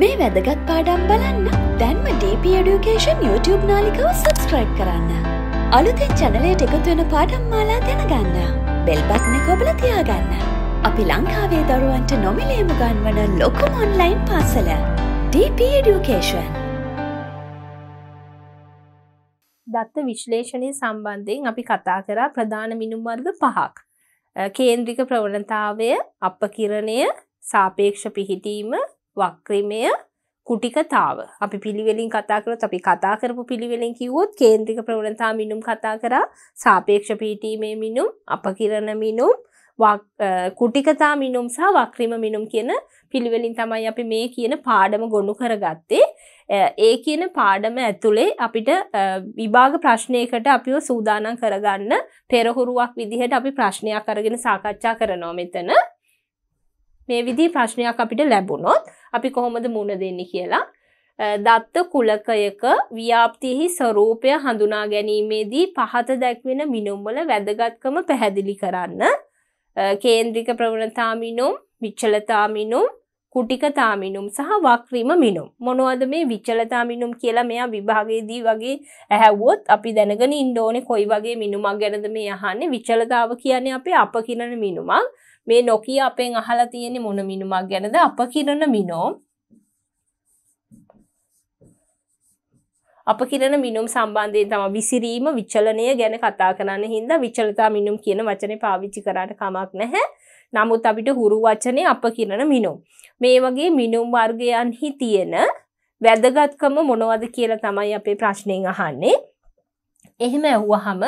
මේ වැදගත් පාඩම් බලන්න දැන්ම DP Education YouTube නාලිකව සබස්ක්‍රයිබ් කරන්න. අලුතෙන් චැනලයට එකතුවෙන පාඩම් මාලා දැනගන්න. බෙල්බත්න කොබල තියාගන්න. අපි ලංකාවේ දරුවන්ට නොමිලේම ගන්වන ලොකුම ඔන්ලයින් පාසල. DP Education. දත්ත විශ්ලේෂණය සම්බන්ධයෙන් අපි කතා කරා ප්‍රධාන මිනුම් වර්ග පහක්. කේන්ද්‍රික ප්‍රවණතාවය අපකිරණය සාපේක්ෂ පිහිටීම වක්‍රමය කුටිකතාව අපි පිළිවෙලින් කතාකරොත් අපි කතා කරපු පිළිවෙලින් කිව්වොත් කේන්ද්‍රික ප්‍රවණතා මිනුම් කතා කරා සාපේක්ෂ පිහිටීමේ මිනුම් අපකිරණ මිනුම් කුටිකතා මිනුම් සහ වක්‍රීම මිනුම් කියන පිළිවෙලින් තමයි අපි මේ කියන පාඩම ගොුණු කරගත්තේ ඒ කියන පාඩම ඇතුළේ අපිට විභාග ප්‍රශ්නයකට අපිව සූදානම් කරගන්න පෙරහුරුවක් විදිහට අපි ප්‍රශ්නයක් කරගෙන සාකච්ඡා කරනවා මෙතන මේ විදි ප්‍රශ්නයක් අපිට ලැබුණොත් අපි කොහොමද මුණ දෙන්න කියලා දත්ත කුලකයක ව්‍යාප්තියෙහි ස්වරූපය හඳුනා ගැනීමේදී පහත දැක්වෙන මිනුම්වල වැදගත්කම පැහැදිලි කරන්න කේන්ද්‍රික ප්‍රවණතාමිනුම් විච්චලතාමිනුම් කුටිකතාමිනුම් සහ වක්‍රීම මිනුම්. මොනවද මේ විච්චලතාමිනුම් කියලා මෙයා විභාගයේදී වගේ ඇහැවුවොත් අපි දැනගෙන ඉන්න ඕනේ කොයි වගේ මිනුමක් ගැනද මේ අහන්නේ. විචලතාව කියන්නේ අපේ අපකිරණ මිනුමක්. මේ නොකිය අපෙන් අහලා තියෙන මොන මිනුමක් ගැනද අප කිරණ මිනෝ අප කිරණ මිනුම් සම්බන්ධයෙන් තමයි විසිරීම විචලනය ගැන කතා කරන්න හින්දා විචලතා මිනුම් කියන වචනේ පාවිච්චි කරාට කමක් නැහැ. නමුත් අපිට හුරු වචනේ අප කිරණ මිනුම්. මේ වගේ මිනුම් වර්ගයන්හි තියෙන වැදගත්කම මොනවද කියලා තමයි අපේ ප්‍රශ්නෙන් අහන්නේ. එහෙම ඇහුවහම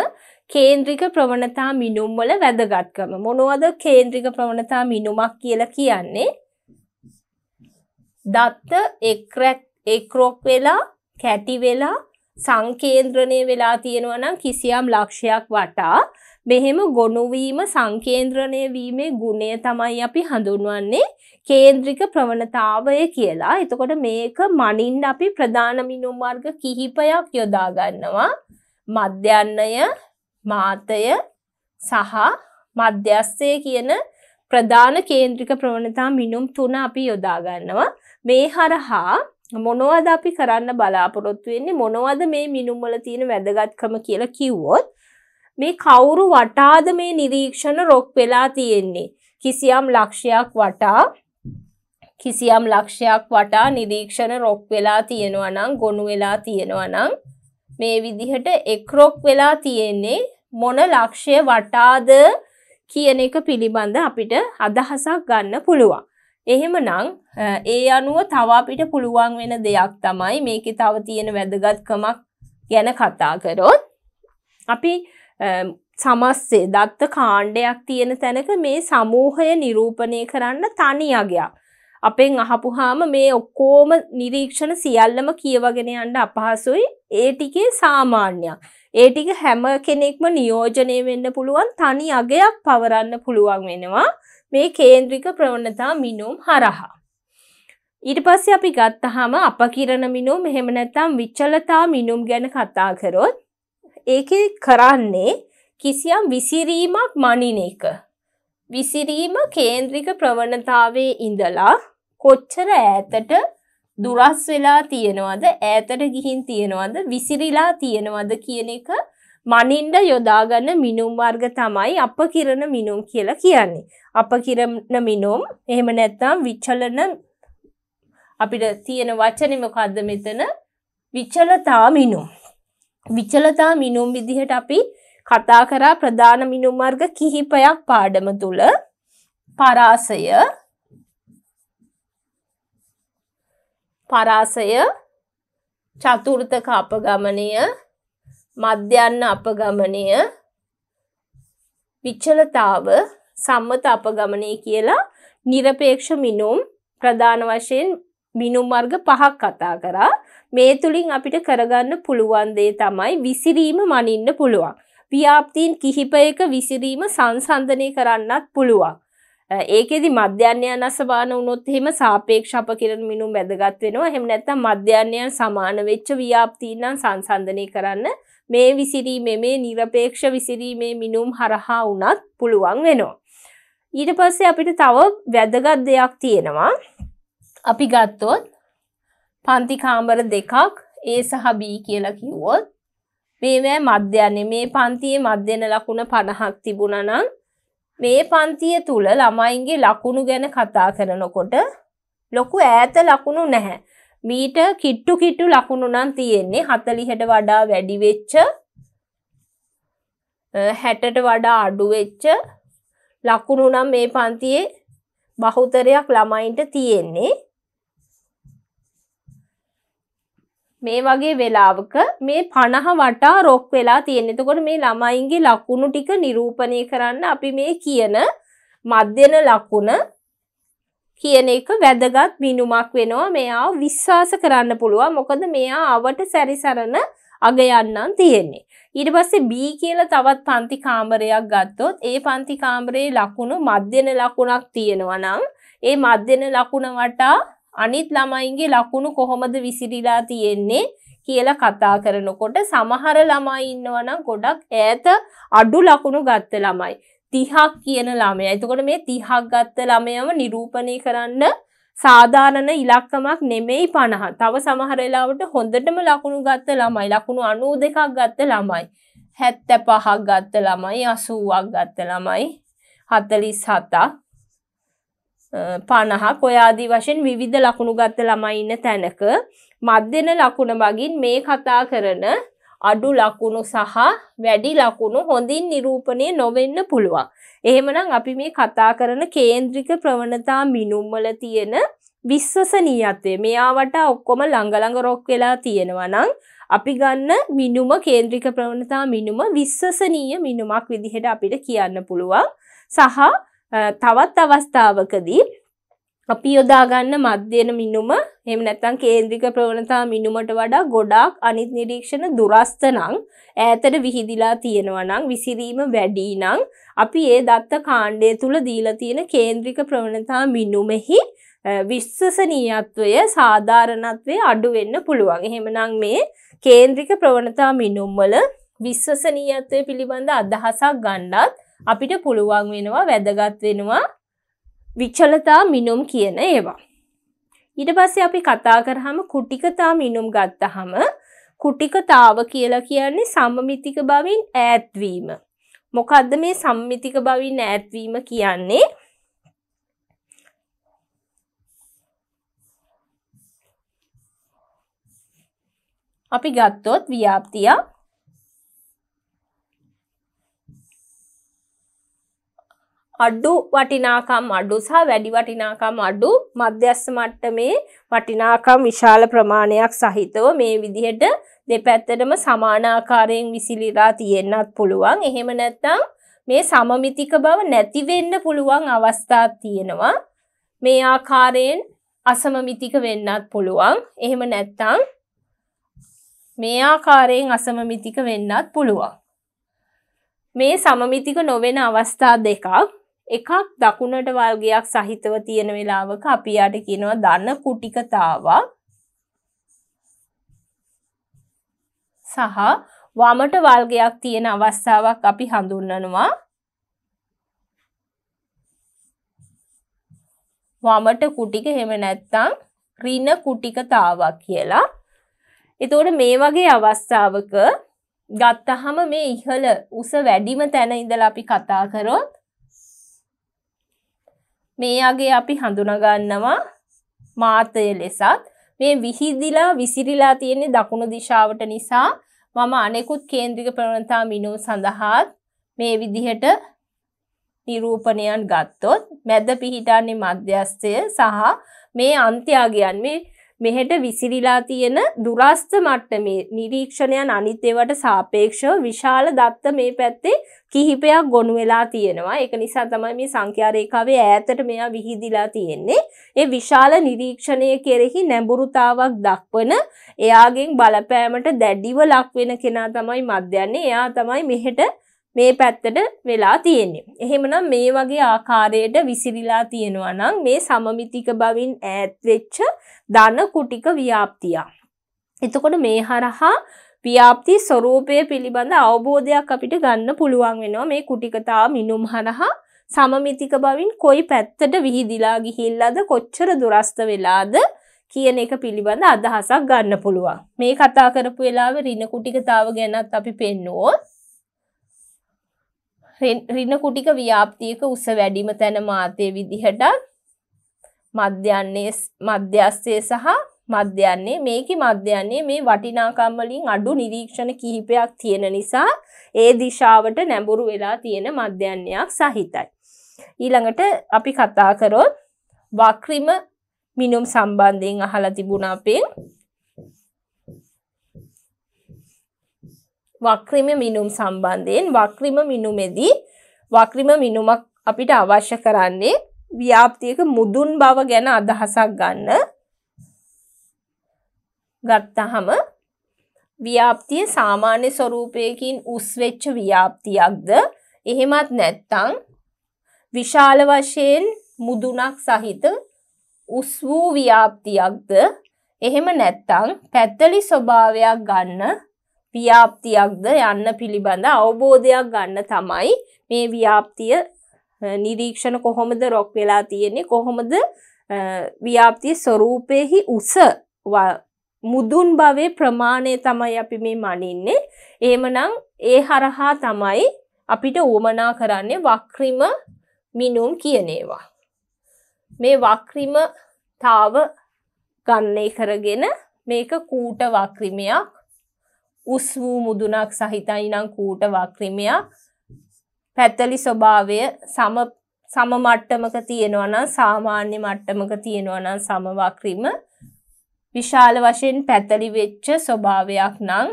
කේන්ද්‍රික ප්‍රවණතා මිනුම්වල වැදගත්කම. මොනවද කේන්ද්‍රික ප්‍රවණතා මිනුමක් කියලා කියන්නේ? දත්ත එක්රැක් එක්රොක් වෙලා කැටි වෙලා සංකේන්ද්‍රණය වෙලා තියෙනවා නම් කිසියම් ලක්ෂයක් වටා මෙහෙම ගොනුවීම සංකේන්ද්‍රණය වීමේ ගුණය තමයි අපි හඳුන්වන්නේ කේන්ද්‍රික ප්‍රවණතාවය කියලා. එතකොට මේක මනින් අපි ප්‍රධාන මිනුම් වර්ග කිහිපයක් යොදා ගන්නවා. මධ්‍යන්නය, මාතය සහ මධ්‍යස්ථය කියන ප්‍රධාන කේන්ද්‍රික ප්‍රවණතා මිනුම් තුන අපි යොදාගන්නවා. මේ හරහා මොනවද අපි කරන්න බලාපොරොත්තු වෙන්නේ මොනවද මේ මිනුම් වල තියෙන වැදගත්කම කියලා කිව්වොත් මේ කවුරු වටාද මේ නිරීක්ෂණ රොක් වෙලා තියෙන්නේ කිසියම් ලක්ෂයක් වටා කිසියම් ලක්ෂයක් වටා නිරීක්ෂණ රොක් වෙලා තියෙනවා නම් ගොනු වෙලා තියෙනවා නම් මේ විදිහට එක් රොක් වෙලා තියෙන්නේ මොන ලක්ෂය වටාද කියන එක පිළිබඳ අපිට අදහසක් ගන්න පුළුවන්. එහෙමනම් ඒ අනුව තව අපිට පුළුවන් වෙන දෙයක් තමයි මේකේ තව තියෙන වැදගත්කමක් ගැන කතා කරොත් අපි සමස්සේ දත්ත කාණ්ඩයක් තියෙන තැනක මේ සමූහය නිරූපණය කරන්න තනි අගයක්. අපෙන් අහපුහාම මේ ඔක්කෝම නිරීක්ෂණ සියල්ලම කියවගෙන යන්න අපහසුයි ඒ ටිකේ සාමාන්‍යයක්. ඒ ටික හැම කෙනෙක්ම නියෝජනය වෙන්න පුළුවන් තනි අගයක් පවරන්න පුළුවන් වෙනවා මේ කේන්ද්‍රික ප්‍රවණතා මිනුම් හරහා. ඊට පස්සේ අපි ගත්තහම අපකිරණ මිනුම් එහෙම නැත්නම් විචලතා මිනුම් ගැන කතා කරොත් ඒකේ කරන්නේ කිසියම් විසිරීමක් මනින එක. විසිරීම කේන්ද්‍රික ප්‍රවණතාවේ ඉඳලා කොච්චර ඈතට දුරස් වෙලා තියෙනවද ඈතට ගිහින් තියෙනවද විසිරිලා තියෙනවද කියන එක මනින්ඩ යොදාගන්න මිනුම් වර්ග තමයි අප කිරණ මිනුම් කියලා කියන්නේ. අප කිරණ මිනුම් එහෙම නැත්නම් විචලන අපිට තියෙන වචනේ මොකද්ද මෙතන? විචලතා මිනුම්. විචලතා මිනුම් විදිහට අපි කතා කරා ප්‍රධාන මිනුම් වර්ග කිහිපයක් පාඩම තුල පරාසය පරාසය චතුර්ථක අපගමනය මධ්‍යන්න අපගමනය විච්චලතාව සම්මත අපගමනය කියලා නිරපේක්ෂ මිනුම් ප්‍රධාන වශයෙන් මිනුම් වර්ග පහක් කතා කරා මේ තුලින් අපිට කරගන්න පුළුවන් දේ තමයි විසිරීම මනින්න පුළුවන් ව්‍යාප්තීන් කිහිපයක විසිරීම සංසන්දනය කරන්නත් පුළුවන් ඒකෙදි මධ්‍යන්‍යයන් අසමාන වුණොත් එහෙම සාපේක්ෂ අපකිරණ මිනුම් වැදගත් වෙනවා. එහෙම නැත්නම් මධ්‍යන්‍යයන් සමාන වෙච්ච ව්‍යාප්තීන් නම් සංසන්දනය කරන්න මේ විසිරීමේ මේ নিরপেক্ষ විසිරීමේ මිනුම් හරහා වුණත් පුළුවන් වෙනවා. ඊට පස්සේ අපිට තව වැදගත් දෙයක් තියෙනවා. අපි ගත්තොත් පන්ති කාමර දෙකක් A සහ B කියලා කිව්වොත් මේවැ මධ්‍යන්නේ මේ පන්තියේ මධ්‍යන ලකුණ 50ක් තිබුණා නම් මේ පන්තිය තුළ ළමයින්ගේ ලකුණු ගැන කතා කරනකොට ලොකු ඈත ලකුණු නැහැ. මීට කිට්ටු කිට්ටු ලකුණු නම් තියෙන්නේ හතලිහට වඩා වැඩිවෙච්ච හැටට වඩා අඩුවෙච්ච ලකුණු නම් මේ පන්තියේ බහුතරයක් ළමයින්ට තියෙන්නේ මේ වගේ වෙලාවක මේ පණහ වටා රොක් වෙලා තියෙන. එතකොට මේ ළමයින්ගේ ලකුණු ටික නිරූපණය කරන්න අපි මේ කියන මධ්‍යන ලකුණ කියන එක වැදගත් මිනුමක් වෙනවා. මෙයා විශ්වාස කරන්න පුළුවන්. මොකද මෙයා අවට සැරිසරන අග යන්නම් තියෙන්නේ. ඊට පස්සේ B කියලා තවත් පන්ති කාමරයක් ගත්තොත් ඒ පන්ති කාමරයේ ලකුණු මධ්‍යන ලකුණක් තියෙනවා නම් ඒ මධ්‍යන ලකුණ වටා අනිත් ළමයින්ගේ ලකුණු කොහොමද විසිරිලා තියෙන්නේ කියලා කතා කරනකොට සමහර ළමයි ඉන්නවනම් ගොඩක් ඈත අඩු ලකුණු ගත්ත ළමයි. 30ක් කියන ළමයා. එතකොට මේ 30ක් ගත්ත ළමයම නිරූපණය කරන්න සාධාරණ ඉලක්කමක් නෙමෙයි 50. තව සමහර වෙලාවට හොඳටම ලකුණු ගත්ත ළමයි ලකුණු 92ක් ගත්ත ළමයි 75ක් ගත්ත ළමයි 80ක් ගත්ත ළමයි 47ක් පණහක් ඔයාදී වශයෙන් විවිධ ලකුණු ගත්ත ළමයින්න තැනක මධ්‍යන ලකුණ බගින් මේ කතා කරන අඩු ලකුණු සහ වැඩි ලකුණු හොඳින් නිරූපණය නොවෙන්න පුළුවන්. එහෙමනම් අපි මේ කතා කරන කේන්ද්‍රික ප්‍රවණතා මිනුම්වල තියෙන විශ්වසනීයත්වය මෙයාවට ඔක්කොම ළඟ ළඟ රොක් වෙලා තියෙනවා නම් අපි ගන්න මිනුම කේන්ද්‍රික ප්‍රවණතා මිනුම විශ්වසනීය මිනුමක් විදිහට අපිට කියන්න පුළුවන්. සහ තවත් අවස්ථාවකදී අපි යොදාගන්න මධ්‍යන මිනුම එහෙම නැත්නම් කේන්ද්‍රික ප්‍රවණතා මිනුමට වඩා ගොඩාක් අනිත් නිරීක්ෂණ දුරස්ත නම් ඈතට විහිදිලා තියෙනවා නම් විසිරීම වැඩි නම් අපි ඒ දත්ත කාණ්ඩය තුල දීලා තියෙන කේන්ද්‍රික ප්‍රවණතා මිනුමෙහි විශ්වසනීයත්වය සාධාරණත්වය අඩු වෙන්න පුළුවන්. එහෙමනම් මේ කේන්ද්‍රික ප්‍රවණතා මිනුම් වල විශ්වසනීයත්වය පිළිබඳ අදහසක් ගන්නත් අපිට පුළුවන් වෙනවා වැදගත් වෙනවා වික්ෂලතා මිනුම් කියන ඒවා. ඊට පස්සේ අපි කතා කරහම කුටිකතා මිනුම් ගත්තහම කුටිකතාව කියලා කියන්නේ සම්මිතික බවින් ඈත්වීම. මොකද්ද මේ සම්මිතික බවින් ඈත්වීම කියන්නේ? අපි ගත්තොත් ව්‍යාප්තියක් අඩු වටිනාකම් අඩු සහ වැඩි වටිනාකම් අඩු මධ්‍යස්ථ මට්ටමේ වටිනාකම් විශාල ප්‍රමාණයක් සහිතව මේ විදිහට දෙපැත්තටම සමාන ආකාරයෙන් විසිරීලා තියෙන්නත් පුළුවන්. එහෙම නැත්නම් මේ සමමිතික බව නැති වෙන්න පුළුවන් අවස්ථා තියෙනවා. මේ ආකාරයෙන් අසමමිතික වෙන්නත් පුළුවන්. එහෙම නැත්නම් මේ ආකාරයෙන් අසමමිතික වෙන්නත් පුළුවන්. මේ සමමිතික නොවන අවස්ථා දෙකක් එකක් දකුණට වල්ගයක් සහිතව තියෙන වෙලාවක අපි යාට කියනවා ධන කුටිකතාවක් සහ වමට වල්ගයක් තියෙන අවස්ථාවක් අපි හඳුන්වනවා වමට කුටික එහෙම නැත්තම් ඍණ කුටිකතාවක් කියලා. එතකොට මේ වගේ අවස්ථාවක ගත්තහම මේ ඉහළ උස වැඩිම තැන ඉඳලා අපි කතා කරොත් මේ අගේ අපි හඳුනගන්නවා මාතය ලෙසත් මේ විහිදිලා විසිරිලා තියෙන්නේ දකුණු දිශාවට නිසා මම අනෙකුත් කේන්ද්‍රික ප්‍රවණතා මිනූ සඳහාත් මේ විදිහට නිරූපණයන් ගත්තොත් මැද පිහිටන්නේ මධ්‍යස්ථය සහ මේ අන්ත්‍යගයන් මේ මෙහෙට විසිරිලා තියෙන දුරස්ත මට්ටමේ නිරීක්ෂණයන් අනිත් ඒවාට සාපේක්ෂව විශාල දත්ත මේ පැත්තේ කිහිපයක් ගොනු වෙලා තියෙනවා. ඒක නිසා තමයි මේ සංඛ්‍යා රේඛාවේ ඈතට මෙයා විහිදිලා තියෙන්නේ. ඒ විශාල නිරීක්ෂණය කෙරෙහි නැඹුරුතාවක් දක්වන එයාගෙන් බලපෑමට දැඩිව ලක් වෙන කෙනා තමයි මධ්‍යන්නේ. එයා තමයි මෙහෙට මේ පැත්තට වෙලා තියෙන්නේ. එහෙමනම් මේ වගේ ආකාරයට විසිරිලා තියෙනවා නම් මේ සමමිතික බවින් ඈත් වෙච්ච ධන කුටික ව්‍යාප්තිය. එතකොට මේ හරහා ව්‍යාප්ති ස්වરૂපය පිළිබඳ අවබෝධයක් අපිට ගන්න පුළුවන් වෙනවා මේ කුටිකතා මිනුම් හරහා සමමිතික බවින් කොයි පැත්තට විහිදිලා ගිහිල්ලාද කොච්චර දුරස්ත වෙලාද කියන එක පිළිබඳ අදහසක් ගන්න පුළුවන්. මේ කතා කරපු වෙලාවේ රින කුටිකතාව ගැනත් අපි පෙන්නුවොත් රින කුටික ව්‍යාප්තියක උස වැඩිම තැන මාතය විදිහටත් මධ්‍යන්නේ මධ්‍යස්ථය සහ මධ්‍යන්නේ මේක මධ්‍යන්නේ මේ වටිනාකම්වලින් අඩු නිරීක්ෂණ කිහිපයක් තියෙන නිසා ඒ දිශාවට නැඹුරු වෙලා තියෙන මධ්‍යන්නයක් සහිතයි. ඊළඟට අපි කතා කරොත් වක්‍රිම මිනුම් සම්බන්ධයෙන් අහලා තිබුණා අපෙන් වක්‍රිම මිනුම් සම්බන්ධයෙන් වක්‍රිම මිනුමේදී වක්‍රිම මිනුමක් අපිට අවශ්‍ය කරන්නේ ව්‍යාප්තියක මුදුන් බව ගැන අදහසක් ගන්න ගත්තහම ව්‍යාප්තිය සාමාන්‍ය ස්වරූපයකින් උස්වෙච්ච ව්‍යාප්තියක්ද එහෙමත් නැත්තං විශාල වශයෙන් මුදුනක් සහිත උස් වූ ව්‍යාප්තියක්ද එහෙම නැත්තං පැත්තලි ස්වභාවයක් ගන්න ව්‍යාප්තියක්ද යන්න පිළිබඳ අවබෝධයක් ගන්න තමයි මේ ව්‍යාප්තිය නිරීක්ෂණ කොහොමද රොක් වෙලා තියෙන්නේ කොහොමද ව්‍යාප්තිය ස්වරූපයෙහි උස මුදුන් භවේ ප්‍රමාණය තමයි අපි මේ මනින්නේ එහෙමනම් ඒ හරහා තමයි අපිට උවමනා කරන්නේ වක්‍රිම මිනුම් කියන ඒවා මේ වක්‍රිමතාව ගන්නේ කරගෙන මේක කූට වක්‍රිමයක් උස් වූ මුදුනක් සහිතයි නම් කූට වක්‍රමයක් පැතලි ස්වභාවය සම සම මට්ටමක තියෙනවා නම් සාමාන්‍ය මට්ටමක තියෙනවා නම් සම වක්‍රම විශාල වශයෙන් පැතලි වෙච්ච ස්වභාවයක් නම්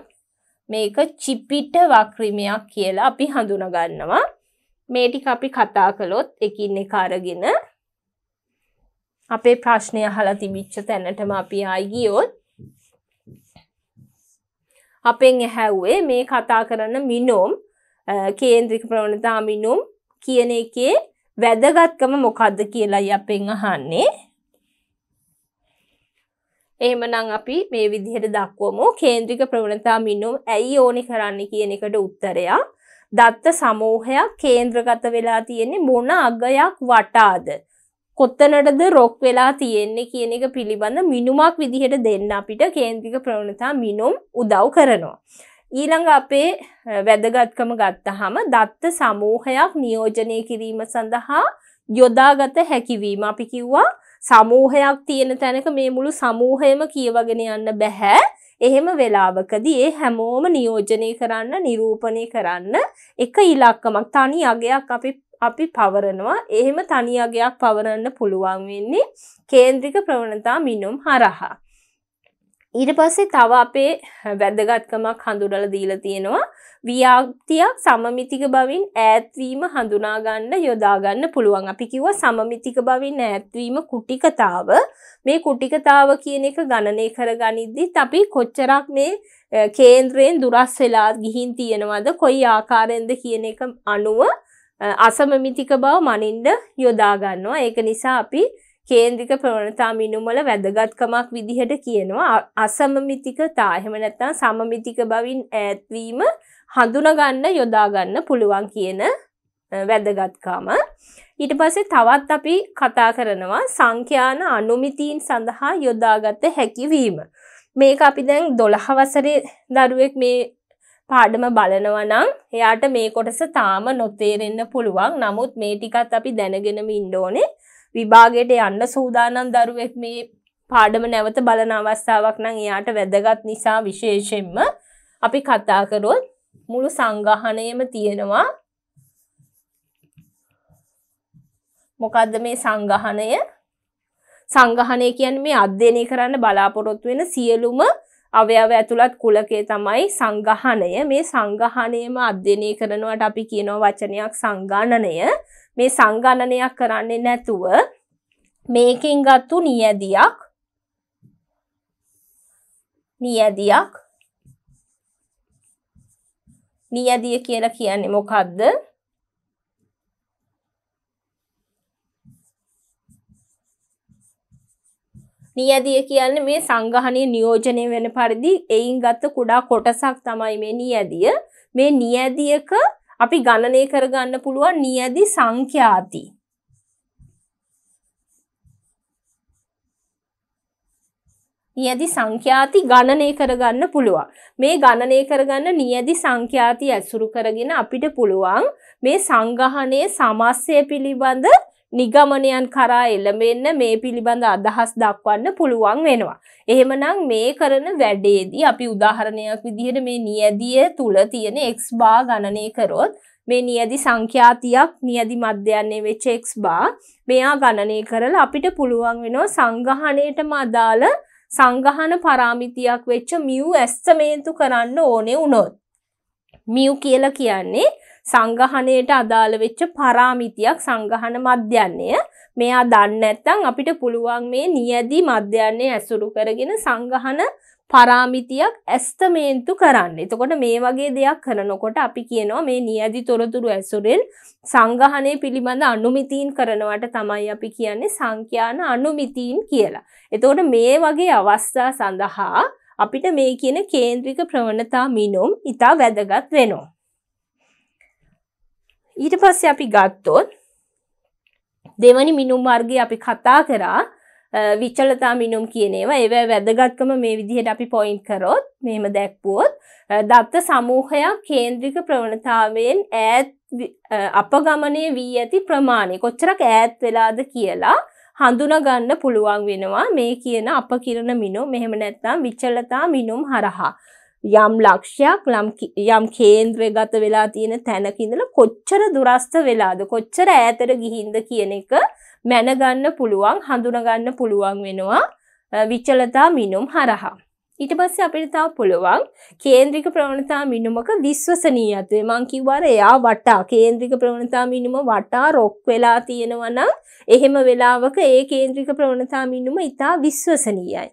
මේක චිපිට වක්‍රමයක් කියලා අපි හඳුනා ගන්නවා මේ ටික අපි කතා කළොත් එකින් එක අරගෙන අපේ ප්‍රශ්නය අහලා තිබිච්ච තැනටම අපි ආයි ගියොත් අපෙන් ඇහැව්වේ මේ කතා කරන මිනෝම් කේන්ද්‍රික ප්‍රවණතා මිනුම් කියන එකේ වැදගත්කම මොකක්ද කියලායි අපෙන් අහන්නේ. එහෙමනම් අපි මේ විදිහට දක්වමු කේන්ද්‍රික ප්‍රවණතා මිනුම් ඇයි ඕනේ කරන්න කියන එකට උත්තරයක්. දත්ත සමූහයක් කේන්ද්‍රගත වෙලා තියෙන්නේ මොන අගයක් වටාද? කොත්තනටද රොක් වෙලා තියෙන්නේ කියන එක පිළිබඳ මිනුමක් විදිහට දෙන්න අපිට කේන්ද්‍රික ප්‍රවණතා මිනුම් උදව් කරනවා. ඊළඟ අපේ වැදගත්කම ගත්තහම දත්ත සමූහයක් නියෝජනය කිරීම සඳහා යොදාගත හැකිවීම අපි කිව්වා සමූහයක් තියෙන තැනක මේ මුළු සමූහයම කියවගෙන යන්න බැහැ. එහෙම වෙලාවකදී ඒ හැමෝම නියෝජනය කරන්න නිරූපණය කරන්න එක ඉලක්කමක් තනි අගයක් අපි අපි පවරනවා එහෙම තනියගයක් පවරන්න පුළුවන් වෙන්නේ කේන්ද්‍රික ප්‍රවණතා මිනුම් හරහා. ඊට පස්සේ තව අපේ වැදගත්කමක් හඳුනල දීලා තියෙනවා ව්‍යාප්තියක් සමමිතික බවින් ඈත්වීම හඳුනා ගන්න යොදා ගන්න පුළුවන්. අපි කිව්වා සමමිතික බවින් ඈත්වීම කුටිකතාව. මේ කුටිකතාව කියන එක ගණනය කරගනිද්දිත් අපි කොච්චරක් මේ කේන්ද්‍රයෙන් දුරස් වෙලා ගිහින් තියෙනවද කොයි ආකාරයෙන්ද කියන එක අනුව අසමමිතික බව මනින්ද යොදා ගන්නවා. ඒක නිසා අපි කේන්ද්‍රික ප්‍රවණතා මිනුම් වල වැදගත්කමක් විදිහට කියනවා අසමමිතිකතා. එහෙම නැත්නම් සමමිතික බවින් ඈත්වීම හඳුනා ගන්න යොදා ගන්න පුළුවන් කියන වැදගත්කම. ඊට පස්සේ තවත් අපි කතා කරනවා සංඛ්‍යාන අනුමිතීන් සඳහා යොදාගත හැකි වීම. මේක අපි දැන් 12 වසරේ දරුවෙක් මේ පාඩම බලනවා නම් එයාට මේ කොටස තාම නොතේරෙන්න පුළුවන්. නමුත් මේ ටිකත් අපි දැනගෙනම ඉන්න ඕනේ. විභාගයට යන්න සූදානම් දරුවෙක් මේ පාඩම නැවත බලන අවස්ථාවක් නම් එයාට වැදගත් නිසා විශේෂයෙන්ම අපි කතා කරොත් මුළු සංගහණයම තියෙනවා මොකද්ද මේ සංගහණය සංගහණය කියන්නේ මේ අධ්‍යයනය කරන්න බලාපොරොත්තු වෙන සියලුම අවයව ඇතුළත් කුලකේ තමයි සංගහනය මේ සංගහනයම අධ්‍යනය කරනවට අපි කියනෝ වචනයක් සංගාණනය මේ සංගණනයක් කරන්නේ නැතුව මේකෙන් ගත්තු නියදියක් නියදියක් නියදිය කියලා කියන්නේ මොකක්ද නියදිය කියන්නේ මේ සංගහනය නියෝජනය වෙන පරිදි එයින් ගත්ත කුඩා කොටසක් තමයි මේ නියදිය. මේ නියදියක අපි ගණනය කරගන්න පුළුවන් නියදි සංඛ්‍යාති. නියදි සංඛ්‍යාති ගණනය කරගන්න පුළුවන්. මේ ගණනය කරගන්න නියදි සංඛ්‍යාති ඇසුරු කරගෙන අපිට පුළුවන් මේ සංගහනයේ සමස්ය පිළිබඳ නිගමනයන් කරා එළඹෙන්න මේ පිළිබඳ අදහස් දක්වන්න පුළුවන් වෙනවා. එහෙමනම් මේ කරන වැඩේදී අපි උදාහරණයක් විදිහට මේ නියදිය තුල තියෙන x බා ගණනය කරොත් මේ නියදි සංඛ්‍යාතියක් නියදි මධ්‍යයන්නේ වෙච්ච x බා මෙයා ගණනය කරලා අපිට පුළුවන් වෙනවා සංගහණයටම අදාළ සංගහන පරාමිතියක් වෙච්ච මියු ඇස්තමේන්තු කරන්න ඕනේ වුණොත්. මියු කියලා කියන්නේ සංගහණයට අදාළ වෙච්ච පරාමිතියක් සංගහන මධ්‍යන්නය මෙයා දන්න ඇත්තං අපිට පුළුවන් මේ නියදී මධ්‍යන්නේ ඇසුරු කරගෙන සංගහන පරාමිතියක් ඇස්තමේන්තු කරන්න. එතකොට මේ වගේ දෙයක් කරනකොට අපි කියනවා මේ නියදි තොරතුරු ඇසුරෙන් සංගහනය පිළිබඳ අනුමිතීන් කරනවට තමයි අපි කියන්නේ සංඛ්‍යාන අනුමිතීන් කියලා. එතකොට මේ වගේ අවස්ථා සඳහා අපිට මේ කියන කේන්ද්‍රික ප්‍රවණතා මිනුම් ඉතා වැදගත් වෙනවා. ඊට පස්සේ අපි ගත්තොත් දෙවනි මිනුම් වර්ගය අපි කතා කරා විචලතා මිනුම් කියනේවා ඒව වැදගත්කම මේ විදිහට අපි පොයින්් කරොත් මෙම දැක්පුවොත් දත්ත සමූහයක් කේන්ද්‍රික ප්‍රවණතාවෙන් ඈත් අපගමනය වී ඇති ප්‍රමාණය කොච්චරක් ඈත් වෙලාද කියලා හඳුනගන්න පුළුවන් වෙනවා මේ කියන අප කිරණ මිනුම් මෙහෙම නැත්නම් විචලතා මිනුම් හරහා යම් ලක්ෂයක් යම් කේන්ද්‍රගත වෙලා තියෙන තැනක ඉඳලා කොච්චර දුරස්ත වෙලාද කොච්චර ඈතට ගිහින්ද කියන එක මැනගන්න පුළුවන් හඳුනගන්න පුළුවන් වෙනවා විචලතා මිනුම් හරහා. ඊට පස්සේ අපිට තව පුළුවන් කේන්ද්‍රික ප්‍රවණතා මිනුමක විශ්වසනීයත්වය. මං කිව්වාර එයා වටා කේන්ද්‍රික ප්‍රවණතා මිනුම වටා රොක් වෙලා තියෙනවා නම් එහෙම වෙලාවක ඒ කේන්ද්‍රික ප්‍රවණතා මිනුම ඉතා විශ්වසනීයයි.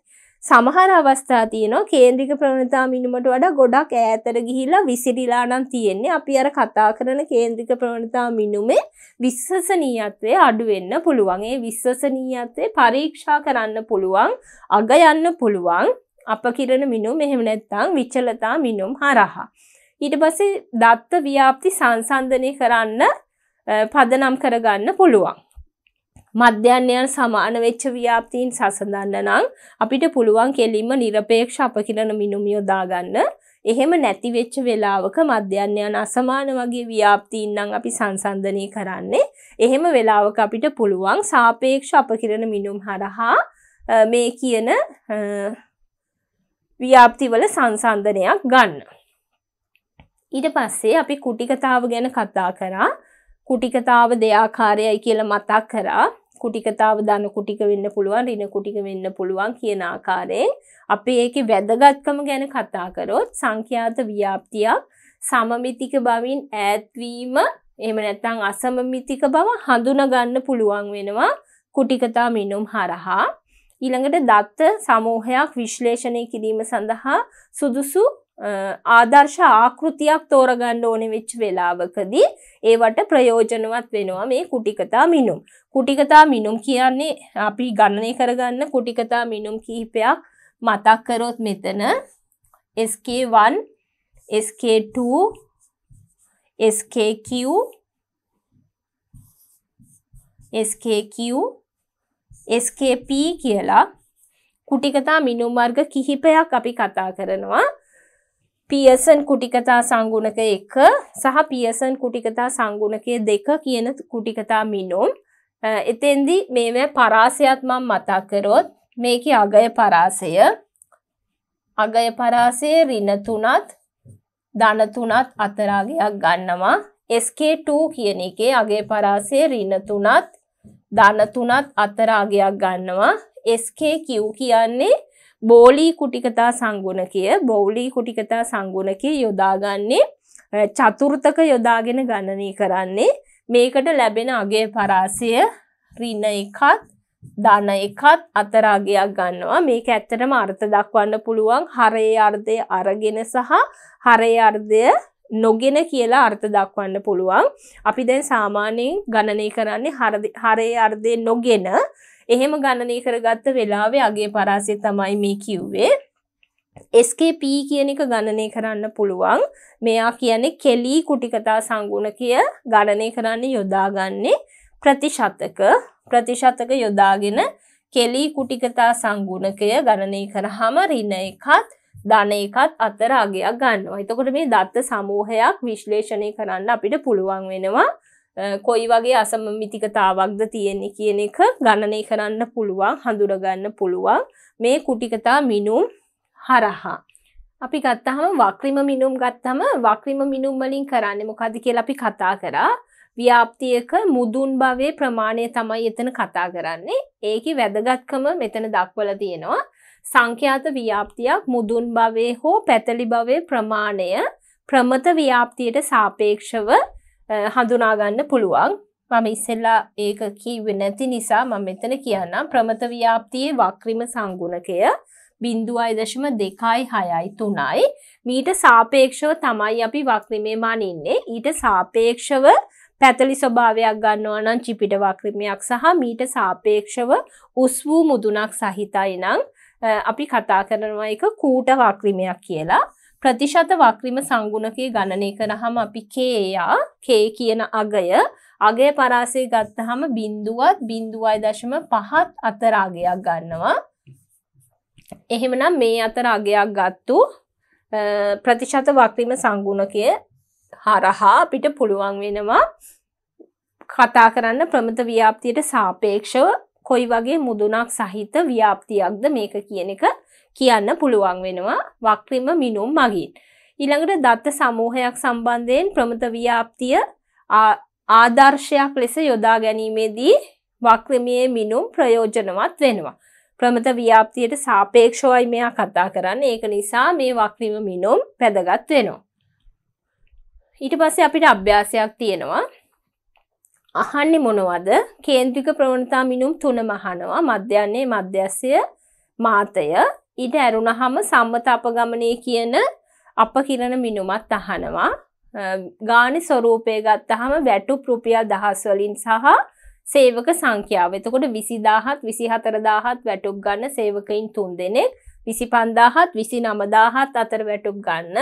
සමහර අවස්ථා තියෙනවා කේන්ද්‍රික ප්‍රවණතා මිනුමට වඩා ගොඩක් ඈතට ගිහිලා විසිරිලා නම් තියෙන්නේ අපි අර කතා කරන කේන්ද්‍රික ප්‍රවණතා මිනුමේ විශ්වසනීයත්වය අඩු වෙන්න පුළුවන්. ඒ විශ්වසනීයත්වය පරීක්ෂා කරන්න පුළුවන්, අග යන්න පුළුවන් අප කිරණ මිනුම් එහෙම නැත්නම් විචලතා මිනුම් හරහා. ඊට පස්සේ දත්ත ව්‍යාප්ති සංසන්දනය කරන්න පදනම් කරගන්න පුළුවන්. මධ්‍යන්යන් සමාන වෙච්ච ව්‍යාප්තීන් සසඳන්න නම් අපිට පුළුවන් කෙලින්ම නිරපේක්ෂ අපකිරණ මිනුමියෝ දාගන්න. එහෙම නැති වෙච්ච වෙලාවක මධ්‍යන්යන් අසමාන වගේ ව්‍යාප්තීන් නම් අපි සංසන්දනය කරන්නේ. එහෙම වෙලාවක අපිට පුළුවන් සාපේක්ෂ අපකිරණ මිනුම් හරහා මේ කියන ව්‍යාප්තිවල සංසන්දනයක් ගන්න. ඊට පස්සේ අපි කුටිකතාව ගැන කතා කරා කුටිකතාව දෙආකාරයයි කියල මතක් කරා කුටිකතාව දන කුටික වෙන්න පුළුවන් රින කුටික වෙන්න පුළුවන් කියන ආකාරයේ අපි ඒකේ වැදගත්කම ගැන කතා කරොත් සංඛ්‍යාත ව්‍යාප්තියක් සමමිතික බවින් ඈත්වීම එහෙම නැත්නම් අසමමිතික බව හඳුනා ගන්න පුළුවන් වෙනවා කුටිකතා මිනුම් හරහා ඊළඟට දත්ත සමූහයක් විශ්ලේෂණය කිරීම සඳහා සුදුසු ආදර්ශ ආකෘතියක් තෝරගන්න ඕනෙ වෙච්ච වෙලාවකදී ඒවට ප්‍රයෝජනවත් වෙනවා මේ කුටිකතා මිනුම්. කුටිකතා මිනුම් කියන්නේ අපි ගණනය කරගන්න කුටිකතා මිනුම් කිහිපයක් මතක් කරොත් මෙතන SK1, SK2, SKQ, SKQ, SKP කියලා කුටිකතා මිනුම් වර්ග කිහිපයක් අපි කතා කරනවා. පියසන් කුටිකතා සංගුණක එක සහ පියසන් කුටිකතා සංගුණකය දෙක කියන කුටිකතා මිනුම් එතෙන්දි මේ පරාසයත් මං මතාකරොත් මේක අගය පරාසය අගය පරාසය රිනතුනත් ධනතුනත් අතරාගයක් ගන්නවා SK2 කියන එකේ අගේ පරාසය රිනතුනත් ධනතුනත් අතරාගයක් ගන්නවා SKQ කියන්නේ බෝලී කුටිකතා සංගුණකය බෞලී කුටිකතා සංගුණකය යොදාගන්නේ චතුර්ථක යොදාගෙන ගණනී කරන්නේ මේකට ලැබෙන අගේ පරාසය රින එකත් ධන එකත් අතරාගයක් ගන්නවා මේක ඇත්තටම අර්ථ දක්වන්න පුළුවන් හරේ අර්ධය අරගෙන සහ හරේ අර්ධය නොගෙන කියලා අර්ථ දක්වන්න පුළුවන් අපි දැන් සාමාන්‍යයෙන් ගණනය කරන්නේ හරේ අර්ධය නොගෙන එහෙම ගණනය කරගත්ත වෙලාවේ අගේ පරාසය තමයි මේ කිව්වේ SKP කියන එක ගණනය කරන්න පුළුවන් මෙයා කියන්නේ කෙලී කුටිකතා සංගුණකය ගණනය කරන්න යොදාගන්නේ ප්‍රතිශතක ප්‍රතිශතක යොදාගෙන කෙලී කුටිකතා සංගුණකය ගණනය කරහම රින එකත් ධන එකත් අතර අගයක් ගන්නවා. එතකොට මේ දත්ත සමූහයක් විශ්ලේෂණය කරන්න අපිට පුළුවන් වෙනවා. කොයි වගේ අසමමිතිකතාවක්ද තියෙන්නේ කියන එක ගණනය කරන්න පුළුවන් හඳුරගන්න පුළුවන් මේ කුටිකතා මිනුම් හරහා. අපි ගත්තහම වක්‍රිම මිනුම් ගත්තම වක්‍රිම මිනුම් වලින් කරන්න මොකද කියලා අපි කතා කරා ව්‍යාප්තියක මුදුන් භවයේ ප්‍රමාණය තමයි එතන කතා කරන්නේ ඒකේ වැදගත්කම මෙතන දක්වලා තියෙනවා සංඛ්‍යාත ව්‍යාප්තියක් මුදුන් භවයේ හෝ පැතලි භවයේ ප්‍රමාණය ප්‍රමත ව්‍යාප්තියට සාපේක්ෂව හඳුනාගන්න පුළුවන් මම ඉස්සෙල්ලා ඒක කීවෙ නැති නිසා මම මෙතන කියන්නම් ප්‍රමත ව්‍යාප්තියේ වක්‍රිම සංගුණකය බිින්දුවයි දශම දෙකයි හයයි තුනයි මීට සාපේක්ෂව තමයි අපි වක්‍රිමේ මානින්නේ ඊට සාපේක්ෂව පැතලි ස්වභාවයක් ගන්නවා නම් චිපිට වක්‍රිමයක් සහ මීට සාපේක්ෂව උස් වූ මුදුනක් සහිතයි නම් අපි කතා කරනවා එක කූට වක්‍රිමයක් කියලා ප්‍රතිශත වක්‍රිම සංගුණකය ගණනය කරහම අපි කේයා කේ කියන අගය අගේ පරාසය ගත්තහම බින්දුවත් බින්දුවයි දශම පහත් අතරාගයක් ගන්නවා. එහෙමනම් මේ අතර අගයක් ගත්තු ප්‍රතිශත වක්‍රීම සංගුණකය හරහා අපිට පුළුවන් වෙනවා කතා කරන්න ප්‍රමත ව්‍යාප්තියට සාපේක්ෂව කොයි වගේ මුදුනක් සහිත ව්‍යාප්තියක්ද මේක කියන එක කියන්න පුළුවන් වෙනවා වක්‍රිම මිනුම් මගින්. ඉළඟට දත්ත සමූහයක් සම්බන්ධයෙන් ප්‍රමත ව්‍යාප්තිය ආදර්ශයක් ලෙස යොදා ගැනීමේදී වක්‍රමයේ මිනුම් ප්‍රයෝජනවත් වෙනවා. ප්‍රමත ව්‍යාප්තියට සාපේක්ෂවයි මෙයා කතා කරන්න ඒක නිසා මේ වක්‍රීම මිනුම් පැදගත් වෙනවා. ඊට පස්සේ අපිට අභ්‍යාසයක් තියෙනවා. අහන්නේ මොනවද? කේන්ද්‍රික ප්‍රවණතා මිනුම් තුනම අහනවා. මධ්‍යන්නේ මධ්‍යස්ය මාතය ඊට ඇරුණහම සම්මත අපගමනය කියන අප කිරණ මිනුමත් අහනවා ගානි ස්වරූපය ගත්තහම වැටු පෘපියල් දහස්වලින් සහ සේවක සංඛ්‍යාව එතකොට විසිදාහත් විසිහතරදාහත් වැටුක් ගන්න සේවකයින් තුන් දෙනෙක් විසි පන්දාහත් විසි නමදාහත් අතර වැටුක් ගන්න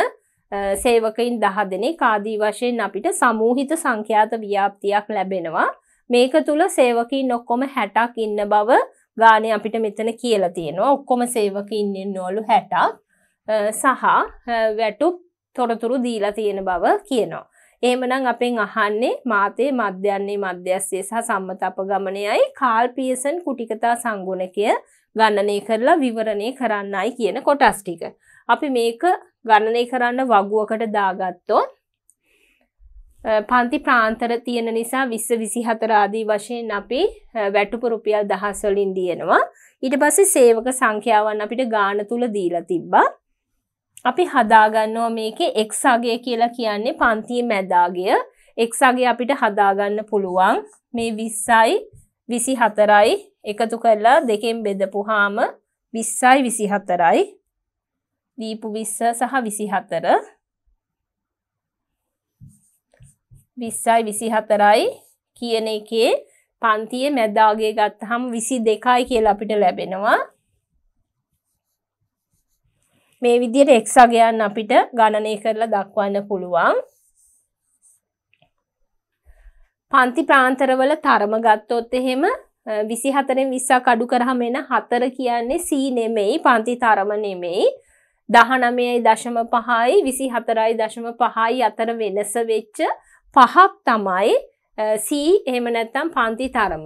සේවකයින් දහ දෙනෙ කාදී වශයෙන් අපිට සමූහිත සංඛ්‍යාත ව්‍යාප්තියක් ලැබෙනවා මේක තුළ සේවකින් නොක්කොම හැටක් ඉන්න බව ගානේ අපිට මෙතන කියලා තියෙනවා. ඔක්කොම සේවක ඉන්නවලු 60ක් සහ වැටු තොරතුරු දීලා තියෙන බව කියනවා. එහෙමනම් අපෙන් අහන්නේ මාතේ මධ්‍යන්නේ මධ්‍යස්සේ සහ සම්මත අපගමනයයි කාල් පියසන් කුටිකතා සංගුණකය ගණනය කරලා විවරණය කරන්නයි කියන කොටස් ටික. අපි මේක ගණනය කරන්න වගුවකට දාගත්තොත් පන්ති ප්‍රාන්තර තියෙන නිසා විස්ස විසිහතර ආදී වශයෙන් අපි වැටුප රුපියල් දහස්වලින් දියනවා. ඊට පස්සේ සේවක සංඛ්‍යාවන් අපිට ගාන තුල දීලා තිබ්බා. අපි හදාගන්නවා මේකේ x අගය කියලා කියන්නේ පන්තියේ මැදාගය. x අගය අපිට හදාගන්න පුළුවන්. මේ 20යි 24යි එකතු කරලා දෙකෙන් බෙදපුවාම 20යි 24යි දීපු 20 සහ 24 විස්සයි විසි හතරයි කියන එකේ පන්තිය මැද්දාගේ ගත්ත හම් විසි දෙකයි කියලා අපිට ලැබෙනවා මේ විදියට එක්සගයන් අපිට ගණනය කරලා දක්වන්න පුළුවන් පන්ති ප්‍රාන්තරවල තරම ගත්තොත් එහෙම විසි හතරෙන් විස්සක් අඩු කරහම එන හතර කියන්නේ සී නෙමෙයි පන්ති තරම නෙමෙයි දහනමයයි දශම පහයි විසි හතරයි දශම පහයි අතර වෙනස වෙච්ච පහක් තමයි සී එහෙම නැත්තම් පන්ති තරම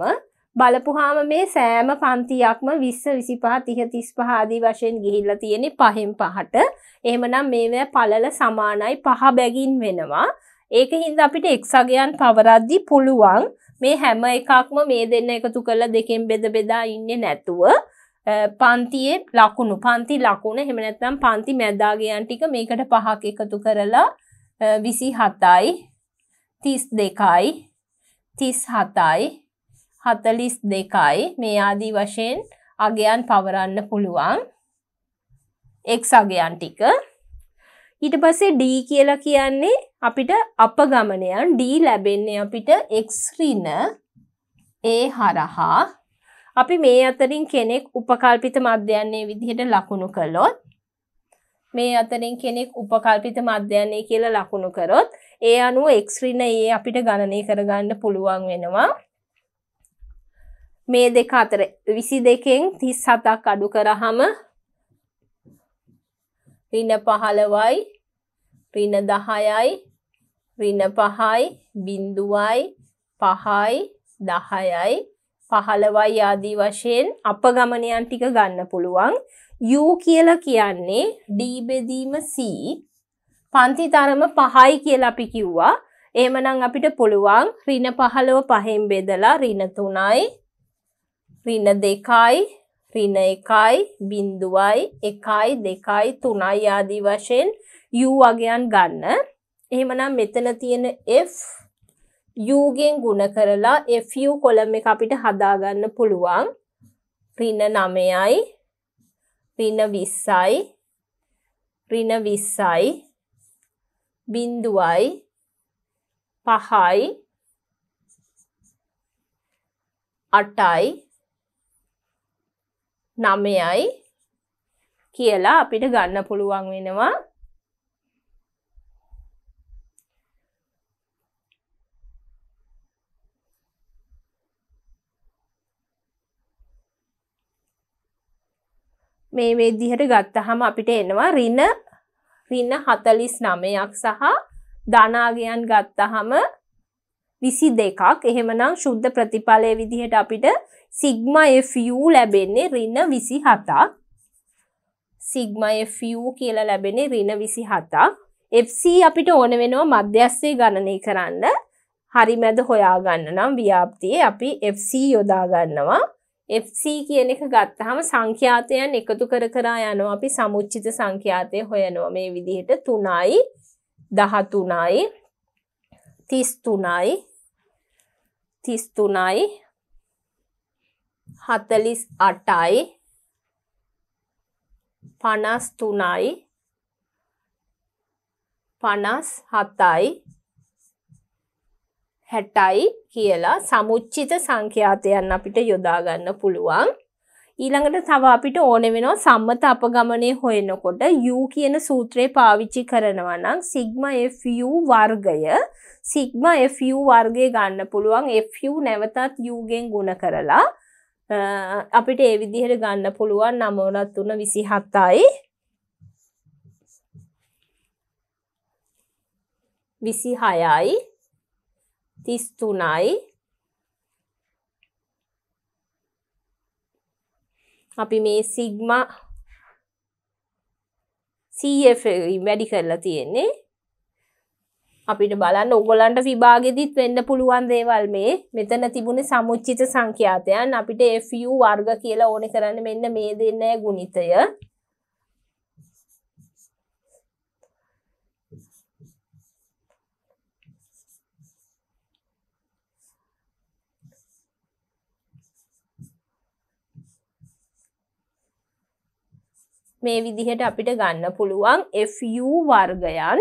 බලපුහාම මේ සෑම පන්තියක්ම විස්ස විසිපහ තිහ තිස් පහදී වශයෙන් ගිහිල්ල තියෙනෙ පහෙන් පහට එහමනම් මේවැ පලල සමානයි පහ බැගින් වෙනවා ඒක හින්ද අපිට එක්සගයන් පවරද්දි පුළුවන් මේ හැම එකක්ම මේ දෙන්න එකතු කළ දෙකෙන් බෙද බෙදා ඉන්න නැතුව පන්තියේ ලකුණු පන්ති ලකුණ හෙමනැත්නම් පන්ති මැදාගයන් ටික මේකට පහක් එකතු කරලා විසි හතයි තිස් දෙකයි තිස් හතයි හතලිස් දෙකයි මේ ආදී වශයෙන් අගයන් පවරන්න පුළුවන් එක් අගයන් ටික ඊට පස්සේ D කියලා කියන්නේ අපිට අපගමනයන් D ලැබෙන්නේ අපිට x ඍණ ඒ හරහා අපි මේ අතරින් කෙනෙක් උපකල්පිත මධ්‍යයන්නේ විදිහට ලකුණු කළොත් මේ අතරින් කෙනෙක් උපකල්පිත මධ්‍යයනය කියලා ලකුණු කරොත් ඒ අනුව එක්ස්රින ඒ අපිට ගණනය කරගන්න පුළුවන් වෙනවා මේ දෙක අතර විසි දෙකෙන් තිස් සතක් අඩු කරහම රින පහළවයි රින දහයයි රින පහයි බින්දුවයි පහයි දහයයි පහළවයි ආදී වශයෙන් අපගමනයන් ටික ගන්න පුළුවන් U කියලා කියන්නේ D බෙදීම C පන්ති තරම 5යි කියලා අපි කිව්වා. එහෙමනම් අපිට පුළුවන් ඍණ 15 පහෙන් බෙදලා ඍණ 3යි ඍණ 2යි ඍණ 1යි බිඳුවයි 1යි 2යි 3යි ආදී වශයෙන් U අගයන් ගන්න. එහෙමනම් මෙතන තියෙන F U ගෙන් ගුණ කරලා FU කොලම් එක අපිට හදාගන්න පුළුවන්. ඍණ 9යි ඍණ 20යි ඍණ 20යි බිඳුවයි 5යි 8යි 9යි කියලා අපිට ගන්න පුළුවන් වෙනවා මේ වෙදිහට ගත්තහම අපිට එනවා රින රින්න හතලිස් නමයක් සහ ධනාගයන් ගත්තහම විසි දෙකක් එහෙමනම් ශුද්ධ ප්‍රතිඵලය විදිහට අපිට සිග්ම Fූ ලැබෙන්නේ රින්න විසි හතා සිග්ම Fූ කියලා ලැබෙන්නේ රින විසි හතා FC අපිට ඕන වෙනවා මධ්‍යස්සේ ගණනය කරන්න හරි මැද හොයාගන්න නම් ව්‍යාප්තියේ අපි FC යොදාගන්නවා FC කියන එක ගත්තහම සංඛ්‍යාතයන් එකතු කර කරා යනවා අපි සමුච්චිත සංඛ්‍යාතය හොයනවා මේ විදිහට 3යි 13යි 33යි 33යි 48යි 53යි 57යි හැටයි කියලා සමුච්චිත සංඛ්‍යාතයන් අපිට යොදාගන්න පුළුවන්. ඊළඟට තව අපිට ඕන වෙනවා සම්මත අපගමනය හොයනකොට U කියන සූත්‍රය පාවිච්චි කරනවා නම් සිග්මා FU වර්ගය සිග්මා FU වර්ගය ගන්න පුළුවන් FU නැවතත් U ගෙන් ගුණ කරලා අපිට ඒ විදිහට ගන්න පුළුවන් 9 3 27යි 26යි තිස්තුනයි අපි මේ සිග්මා CF වැඩි කරලා තියෙන්නේ අපිට බලන්න ඔගොලන්ට විභාගෙදිත් වෙන්න පුළුවන් දේවල් මේ මෙතන තිබුණේ සමුච්චිත සංඛ්‍යාතයන් අපිට FU වර්ග කියලා ඕනේ කරන්නේ මෙන්න මේ දෙන්නේ ගුණිතය මේ විදිහට අපිට ගන්න පුළුවන් FU වර්ගයන්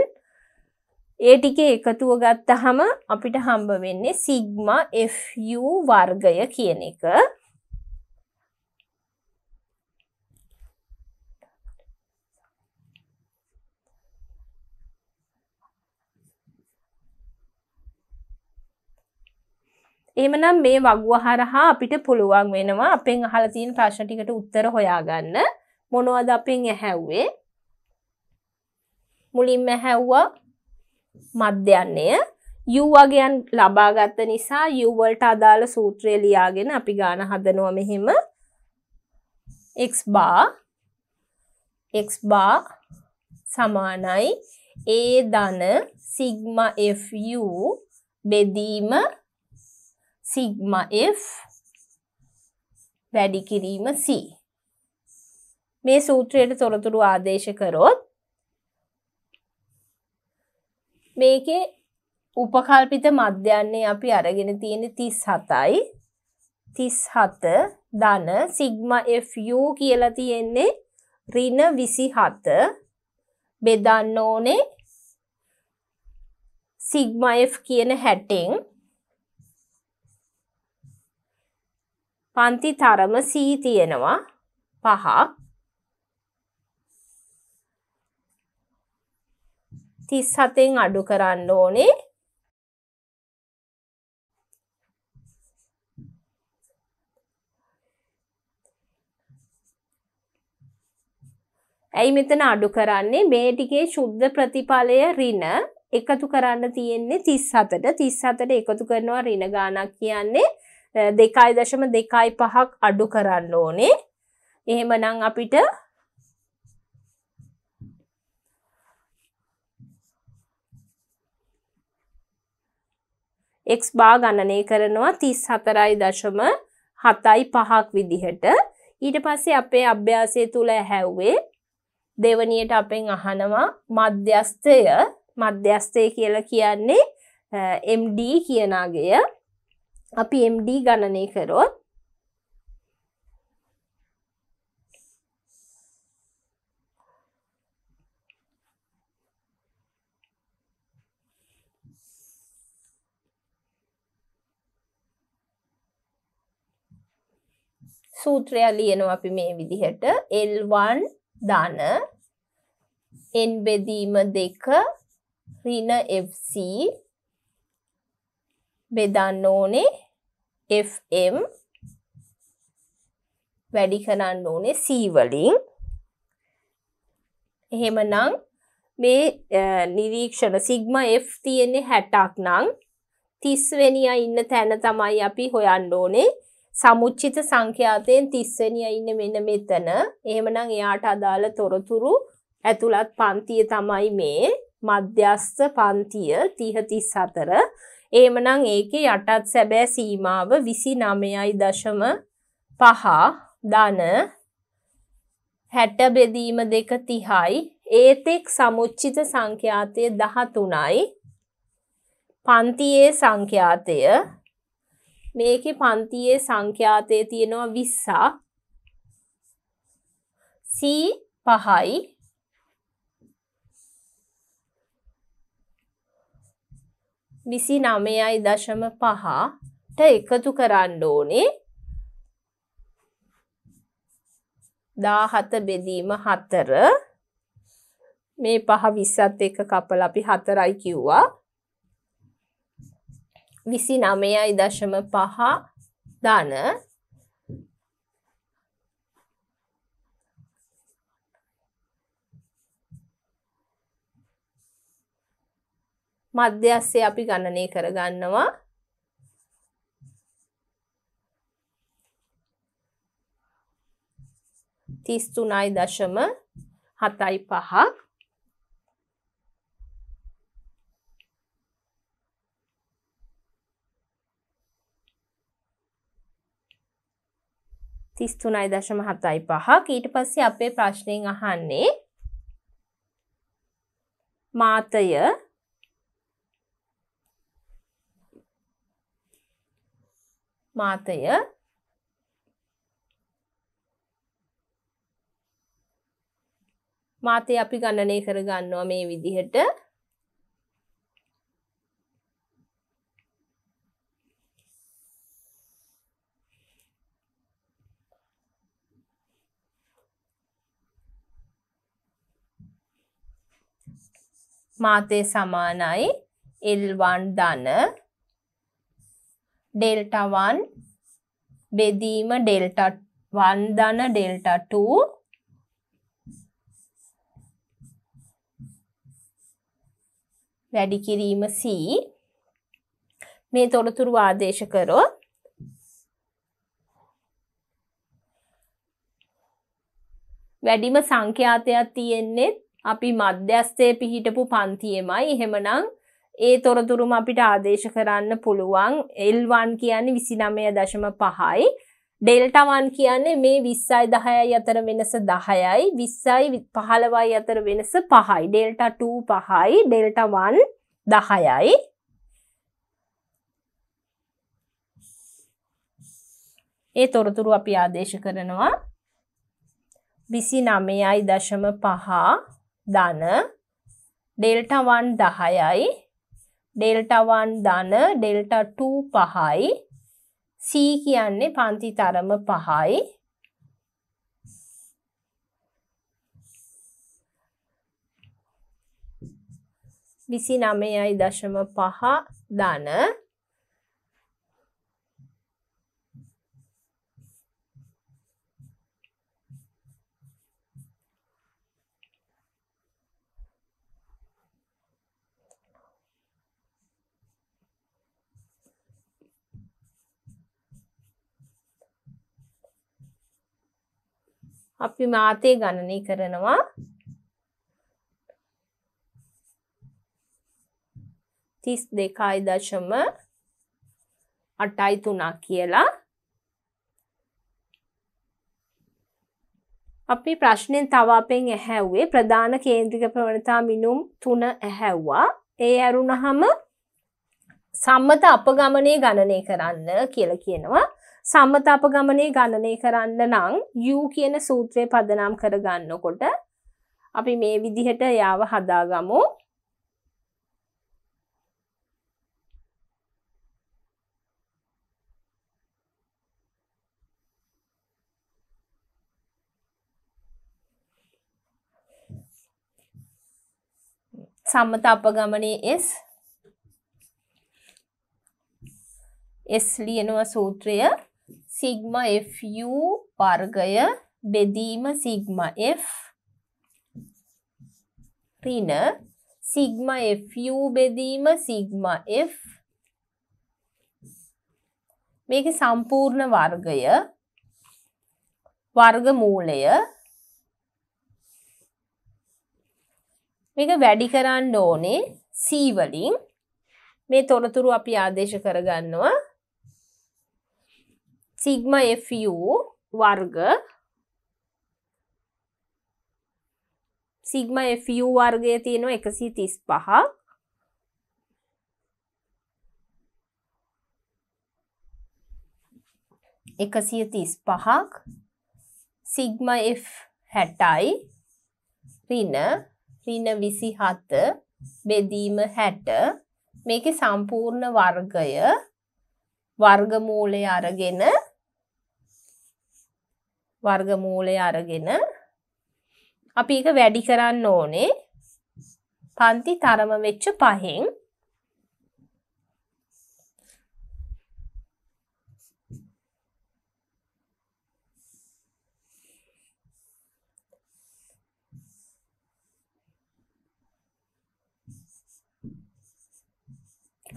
ඒ ටික එකතුව ගත්තහම අපිට හම්බ වෙන්නේ සිග්මා FU වර්ගය කියන එක. එහෙමනම් මේ වගුව හරහා අපිට පුළුවන් වෙනවා අපෙන් අහලා තියෙන ප්‍රශ්න ටිකට උත්තර හොයාගන්න. මොනවද අපෙන් ඇහැව්වේ මුලින්ම ඇහැව්වා මධ්‍යන්නය යුවගයන් ලබාගත්ත නිසා යුවල්ට අදාළ සූත්‍රය ලියාගෙන අපි ගාන හදනුව මෙහෙම එක් බා එක් බා සමානයි ඒ ධන සිග්ම Fu බෙදීම සිග්ම F වැඩි කිරීම C මේ සූත්‍රයට තොරතුරු ආදේශ කරොත් මේකේ උපකල්පිත මධ්‍යන්නේ අපි අරගෙන තියෙන 37යි 37 ධන සිග්මා FU කියලා තියෙන්නේ ඍණ 27 බෙදන්න ඕනේ සිග්මා F කියන 60න් පන්ති තරම C තියෙනවා පහක් තිස් හතෙන් අඩු කරන්න ඕනේ ඇයි මෙතන අඩු කරන්නේ මේ ටිකේ ශුද්ධ ප්‍රතිඵලය ඍණ එකතු කරන්න තියෙන්නේ 37ට 37ට එකතු කරනවා ඍණ ගාණක් කියන්නේ 2.25ක් අඩු කරන්න ඕනේ. එහෙමනම් අපිට x බා ගණනය කරනවා 34.75ක් විදිහට. ඊට පස්සේ අපේ අභ්‍යාසය තුල ඇහැව්වේ දෙවනියට අපෙන් අහනවා මධ්‍යස්ථය මධ්‍යස්ථය කියලා කියන්නේ MD කියන අගය අපි MD ගණනය කරොත් සූත්‍රය ලියනවා අපි මේ විදිහට L1 ධන n බෙදීම 2 ඍණ FC බෙදන්න ඕනේ FM වැඩි කරන්න ඕනේ C වලින් එහෙමනම් මේ නිරීක්ෂණ සිග්මා F තියෙන්නේ 60ක් නම් 30 වෙනියා ඉන්න තැන තමයි අපි හොයන්න ඕනේ සමුච්චිත සංඛ්‍යාතයෙන් 30 වෙනිය ඉන්නේ මෙන්න මෙතන. එහෙමනම් එයාට අදාළ තොරතුරු ඇතුළත් පන්තිය තමයි මේ මධ්‍යස්ථ පන්තිය 30 34. එහෙමනම් ඒකේ යටත් සැබෑ සීමාව 29.5 ධන 60 බෙදීම 2 30යි. ඒතෙක් සමුච්චිත සංඛ්‍යාතය 13යි. පන්තියේ සංඛ්‍යාතය මේකේ පන්තියේ සංඛ්‍යාතය තියෙනවා 20ක් C 5යි විසි නමයයි දශම පහට එකතු කරන්න ඕනේ දාහත බෙදීම හතර මේ පහ විස්සත් එක කපල අපි හතරයි කිව්වා විසි නමයයි දශම පහ ධන මධ්‍යස්සේ අපි ගණනය කරගන්නවා තිස්තුනයි දශම හතයි පහක් තිස්තුනයි දශම හතයි පහක් ඊට පස්සේ අපේ ප්‍රශ්නයෙන් අහන්නේ මාතය මාතය මාතය අපි ගණනය කරගන්නවා මේ විදිහට මාතය සමානයි L1 ධන ඩෙල්ටා 1 බෙදීම ඩෙල්ටා 1 ධන ඩෙල්ටා 2 වැඩි කිරීම C මේ තොරතුරු ආදේශ කරොත් වැඩිම සංඛ්‍යාතයක් තියෙන්නේ අපි මධ්‍යස්ථය පිහිටපු පන්තියමයි එහෙමනම් ඒ තොරතුරුම අපිට ආදේශ කරන්න පුළුවන් එල්වන් කියන්නේ විසිනමය දශම පහයි. ඩෙල්ටවන් කියන්නේ මේ විස්සයි දහයයි අතර වෙනස දහයයි විස්සයි පහළවයි අතර වෙනස පහයි ඩෙල්ට පහයි ඩෙල්ටවන් දහයයි ඒ තොරතුරු අපි ආදේශ කරනවා විසි නමයයි දශම පහා ධන ඩෙල්ටා 1 10යි ඩෙල්ටා 1 ධන ඩෙල්ටා 2 5යි C කියන්නේ පන්ති තරම 5යි විසි නමයයි දශම පහ ධන අපි මාතේ ගණනය කරනවා තිස් දෙකයි දශම අටයි තුනක් කියලා අපි ප්‍රශ්නෙන් තව අපෙන් ඇහැව්වේ ප්‍රධාන කේන්ද්‍රික ප්‍රවණතා මිනුම් තුන ඇහැව්වා ඒ ඇරුණහම සම්මත අපගමනය ගණනය කරන්න කියලා කියනවා සම්මත අපගමනය ගණනය කරන්න නම් U කියන සූත්‍රය පදනම් කරගන්නකොට අපි මේ විදිහට යාව හදාගමු සම්මත අපගමනයේ S S ලියනවා සූත්‍රය සිග්ම FU වර්ගය බෙදීම සිග්ම F ඍණ සිග්ම FU බෙදීම සිග්ම F මේකේ සම්පූර්ණ වර්ගය වර්ගමූලය මේක වැඩි කරන්න ඕනේ C වලින් මේ තොරතුරු අපි ආදේශ කරගන්නවා සිග්ම Fu වර්ග සිග්ම Fu වර්ගය තියෙනවා එකසි තිස් පහක් එකසිය තිස් පහක් සිග්ම F හැටයි රින රින විසි හත බෙදීම හැට මේක සම්පූර්ණ වර්ගය වර්ගමූලය අරගෙන වර්ගමූලය අරගෙන අපි එක වැඩි කරන්න ඕනේ පන්ති තරම වෙච්ච පහෙන්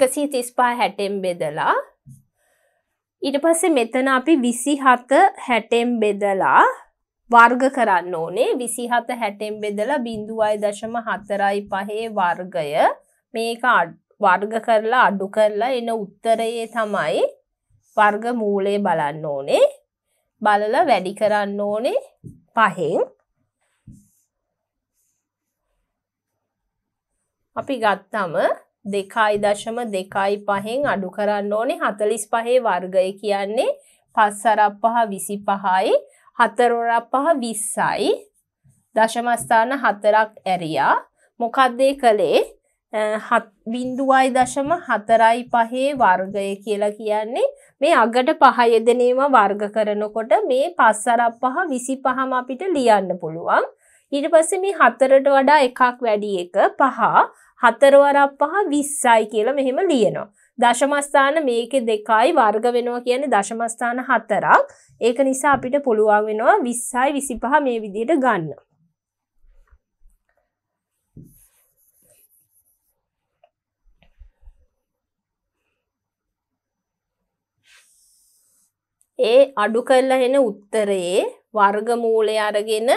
එකසී තිස්පා හැටෙන් බෙදලා ඊට පස්සේ මෙතන අපි විසි හත හැටෙම් බෙදලා වර්ග කරන්න ඕනේ විසි හත හැටෙම් බෙදලා බිඳුවයි දශම හතරයි පහේ වර්ගය මේක වර්ග කරලා අඩු කරලා එන උත්තරයේ තමයි වර්ග මූලේ බලන්න ඕනේ බලල වැඩි කරන්න ඕනේ පහෙන් අපි ගත්තම දෙකයි දශම දෙකයි පහෙන් අඩු කරන්න ඕනේ හතලිස් පහේ වර්ගය කියන්නේ පස්සරක් පහ විසි පහයි හතරොරක් පහ විස්සයි දශමස්ථාන හතරක් ඇරයා මොකක්දේ කළේ බින්දුවයි දශම හතරයි පහේ වර්ගය කියලා කියන්නේ මේ අගට පහයදනේම වර්ග කරනකොට මේ පස්සරක් පහ විසි පහම අපිට ලියන්න පුළුවන් ඊට පස්සේ මේ හතරට වඩා එකක් වැඩි එක පහ හතරවරක් පහ විස්සයි කියලා මෙහෙම ලියනවා. දශමස්ථාන මේකෙ දෙකයි වර්ග වෙනවා කියන්නේ දශමස්ථාන හතරක්. ඒක නිසා අපිට පුළුවන් වෙනවා 20යි 25 මේ විදිහට ගන්න. ඒ අඩු කරලා එන උත්තරයේ වර්ගමූලය අරගෙන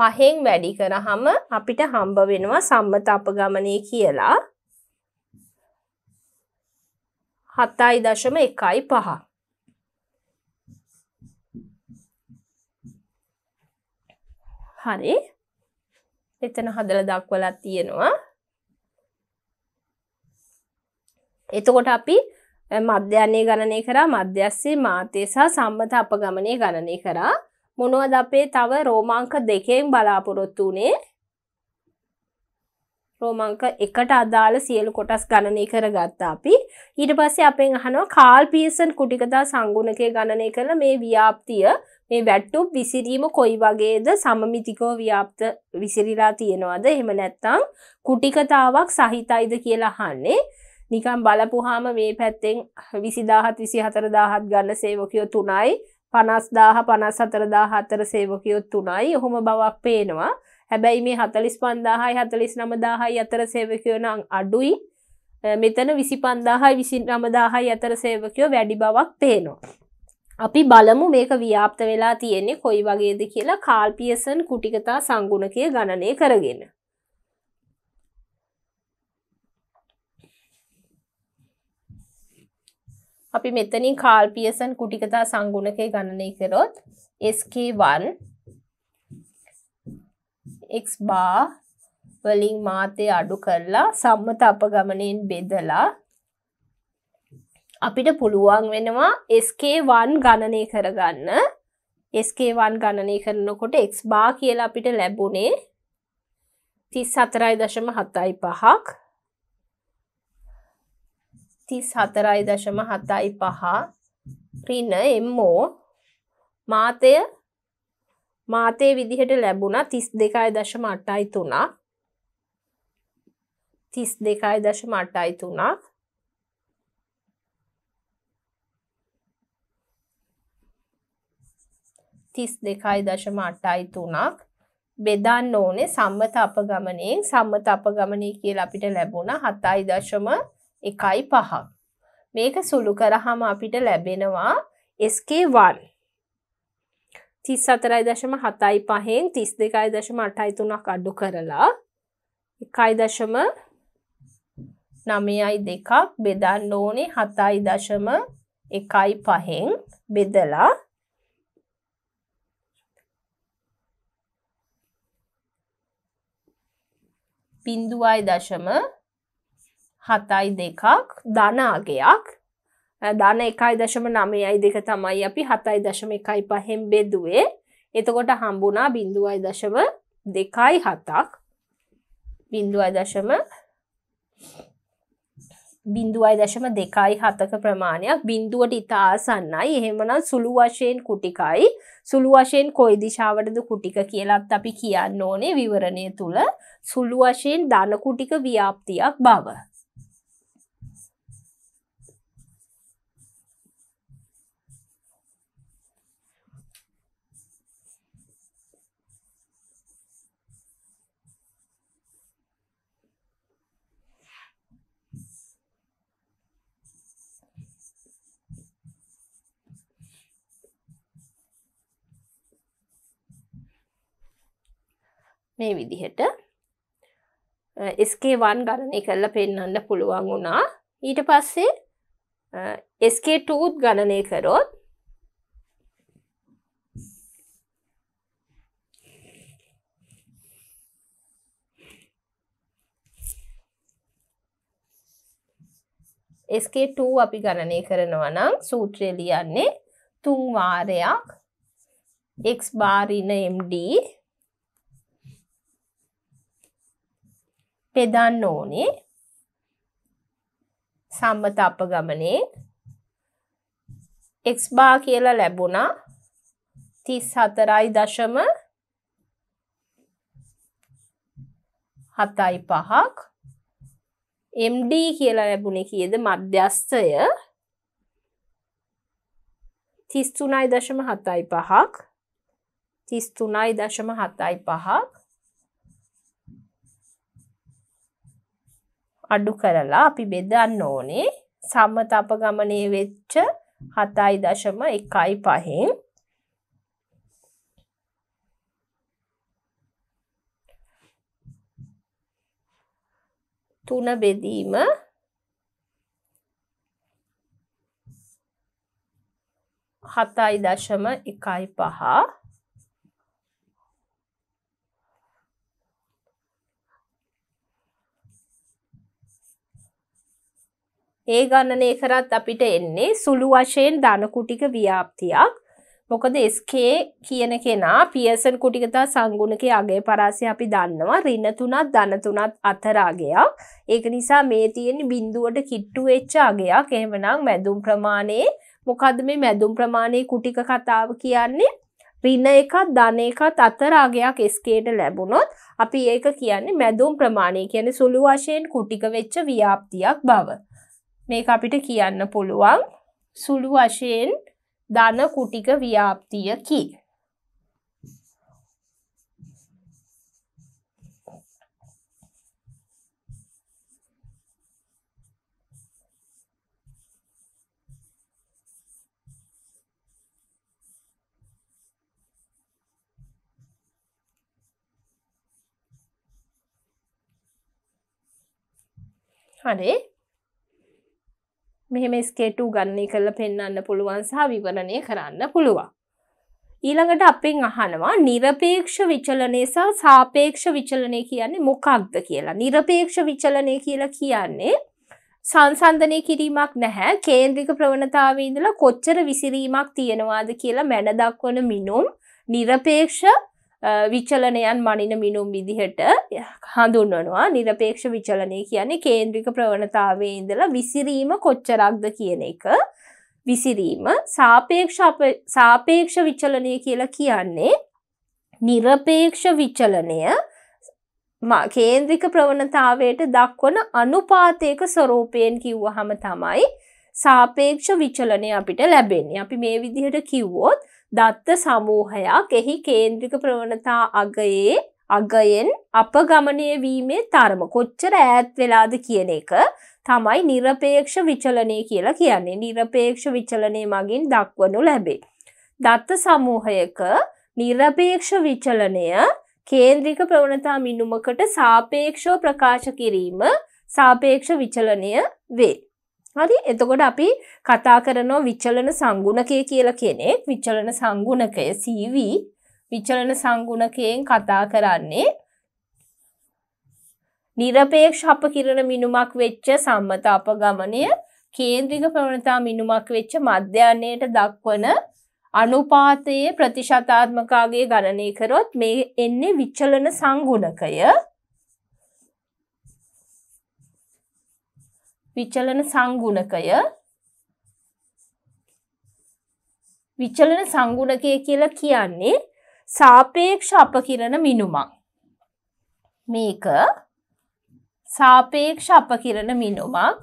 පහෙන් වැඩි කරහම අපිට හම්බ වෙනවා සම්මත අපගමනය කියලා හතයි දශම එකයි පහ. හරි එතන හදල දක්වලා තියෙනවා. එතකොට අපි මධ්‍යන්නේ ගණනය කරා මධ්‍යස්සේ මාතය සහ සම්මත අපගමනය ගණනය කරා මොනවද අපේ තව රෝමාංක දෙකෙන් බලාපොරොත්තු වනේ රෝමංක එකට අදාළ සියලු කොටස් ගණනය කරගත්තා අපි ඊට පස්සේ අපෙන් අහනවා කාල් පියසන් කුටිකතා සංගුණකය ගණනය කළ මේ ව්‍යාප්තිය මේ වැට්ටුම් විසිරීම කොයි වගේද සමමිතිකෝ ව්‍යාප්ත විසිරිලා තියෙනවාද එහෙම නැත්තං කුටිකතාවක් සහිතයිද කියලා අහන්නේ නිකම් බලපුහාම මේ පැත්තෙන් විසිදාහත් විසි හතරදාහත් ගන්න සේවකයෝ තුනයි පනස්දාහ පනස් සතරදා හතර සේවකයොත් තුනයි ඔහොම බවක් පේනවා හැබැයි මේ හතලිස් පන්දාහයි හතලිස් නමදාහයි අතර සේවකයෝනං අඩුයි මෙතන විසි පන්දාහයි විසි නමදාහයි අතර සේවකයෝ වැඩි බවක් පේනවා. අපි බලමු මේක ව්‍යාප්ත වෙලා තියෙන්නේ කොයි වගේද කියලා කාල්පියසන් කුටිකතා සංගුණකය ගණනය කරගෙන. අපි මෙතනින් කාල් පියසන් කුටිකතා සංගුණකය ගණනය කරොත් SK1 x bar වලින් මාතේ අඩු කරලා සම්මත අපගමණයෙන් බෙදලා අපිට පුළුවන් වෙනවා SK1 ගණනය කරගන්න SK1 ගණනය කරනකොට x bar කියලා අපිට ලැබුණේ 34.75ක් තිස් හතරයි දශම හතයි පහ රින එම්මෝ මාතය මාතය විදිහට ලැබුණ තිස් දෙකයි දශම අටයි තුනා තිස් දෙකයි දශම අටයි තුනා තිස් දෙකයි දශම අටයි තුනක් බෙදන්න ඕනේ සම්මත අපගමනයෙන් සම්මත අපගමනය කියලා අපිට ලැබුණ හතයි දශම එකයි පහක් මේක සුළු කරහම අපිට ලැබෙනවා SK1 තිස් අතරයි දශම හතයි පහෙන් තිස් දෙකයි දශම අටයි තුනක් අඩු කරලා එකයි දශම නමයයි දෙකක් බෙදන්න ඕනේ හතයි දශම එකයි පහෙන් බෙදලා බින්දුවයි දශම හතයි දෙකක් ධනාගයක් ධන එකයි දශම නමයයි දෙක තමයි අපි හතයි දශම එකයි පහෙම් බෙදුවේ එතකොට හම්බුනා බිඳුවයි දශම දෙකයි හතක් බිඳුවයි දශම බිඳුවයි දශම දෙකයි හතක ප්‍රමාණයක් බින්දුවට ඉතාසන්නයි එහෙමනම් සුළු වශයෙන් කුටිකයි සුළු වශයෙන් කොයි දිශාවටද කුටික කියලත් අපි කියන්න ඕනේ විවරණය තුළ සුළු වශයෙන් ධනකුටික ව්‍යාප්තියක් බව මේ විදිහට ස්කේවන් ගණනය කරලා පෙන්නන්න පුළුවන් වුණා ඊට පස්සේ ස්කේටූත් ගණනය කරොත් ස්කේට අපි ගණනය කරනවා නම් සූත්‍රය ලියන්නේ තුන් වාරයක් එක් බාරින MD බෙදන්න ඕනේ සම්මත අපගමනේ x bar කියලා ලැබුණා 34.75ක් MD කියලා ලැබුණේ කීයද මධ්‍යස්ථය 33.75ක් 33.75ක් අඩු කරලා අපි බෙදන්න ඕනේ සම්මත අපගමනය වෙච්ච හතයි දශම එකයි පහෙන් තුන බෙදීම හතයි දශම එකයි පහ ඒ ගණනය කරත් අපිට එන්නේ සුළු වශයෙන් ධන කුටික ව්‍යාප්තියක්. මොකද SK කියන කෙනා පියසන් කුටිකතා සංගුණකේ අගේ පරාසය අපි දන්නවා ඍණ තුනක් ධන තුනක් අතර අගයක්. ඒක නිසා මේ තියෙන බිඳුවට කිට්ටු වෙච්ච අගයක්. එහෙමනම් මැදුම් ප්‍රමාණයේ මොකද්ද මේ මැදුම් ප්‍රමාණයේ කුටික කතාව කියන්නේ? ඍණ එකක් ධන එකක් අතර අගයක් SK ට ලැබුණොත් අපි ඒක කියන්නේ මැදුම් ප්‍රමාණය කියන්නේ සුළු වශයෙන් කුටික වෙච්ච ව්‍යාප්තියක් බව. මේක අපිට කියන්න පුළුවන් සුළු වශයෙන් ධන කුටික ව්‍යාප්තිය කී. හරේ මෙහෙම ස්කේටු ගන්නේ කරල පෙන්න්න පුළුවන් සහ විවරණය කරන්න පුළුවන්. ඊළඟට අපෙන් අහනවා නිරපේක්ෂ විචලනය සහ සාපේක්ෂ විචලනය කියන්නේ මොකක්ද කියලා. නිරපේක්ෂ විචලනය කියලා කියන්නේ සංසන්ධනය කිරීමක් නැහැ කේන්ද්‍රික ප්‍රවණතාවීදලා කොච්චර විසිරීමක් තියෙනවාද කියලා මැන දක්වන මිනුම් නිරපේක්ෂ විචලනයන් මනින මිනුම් විදිහට හඳුන්වනවා නිරපේක්ෂ විචලනය කියන්නේ කේන්ද්‍රික ප්‍රවණතාවේ ඉඳලා විසිරීම කොච්චරක්ද කියන එක විසිරීම සාපේක්ෂ සාපේක්ෂ විචලනය කියලා කියන්නේ නිරපේක්ෂ විචලනය කේන්ද්‍රික ප්‍රවණතාවයට දක්වන අනුපාතයක ස්වරූපයෙන් කිව්වහම තමයි සාපේක්ෂ විචලනය අපිට ලැබෙන්නේ. අපි මේ විදිහට කිව්වොත් දත්ත සමූහයක් එහි කේන්ද්‍රික ප්‍රවණතා අගයේ අගයෙන් අපගමනය වීමේ තරම කොච්චර ඈත් වෙලාද කියන එක තමයි නිරපේක්ෂ විචලනය කියලා කියන්නේ. නිරපේක්ෂ විචලනය මගින් දක්වනු ලැබේ. දත්ත සමූහයක නිරපේක්ෂ විචලනය කේන්ද්‍රික ප්‍රවණතා මිනුමකට සාපේක්ෂව ප්‍රකාශ කිරීම සාපේක්ෂ විචලනය වේ. හරි එතකොට අපි කතා කරනවා විචලන සංගුණකය කියලා කෙනෙක් විචලන සංගුණකය CV විචලන සංගුණකයෙන් කතා කරන්නේ නිරපේක්ෂ අපකිරණ මිනුමක් වෙච්ච සම්මත අපගමනය කේන්ද්‍රික ප්‍රවණතා මිනුමක් වෙච්ච මධ්‍යන්නයට දක්වන අනුපාතයේ ප්‍රතිශතාත්මකාගේ ගණනය කරොත් මේ එන්නේ විච්චලන සංගුණකය විචලන සංගුණකය විචලන සංගුණකය කියලා කියන්නේ සාපේක්ෂ අපකිරණ මිනුමක්. මේක සාපේක්ෂ අපකිරණ මිනුමක්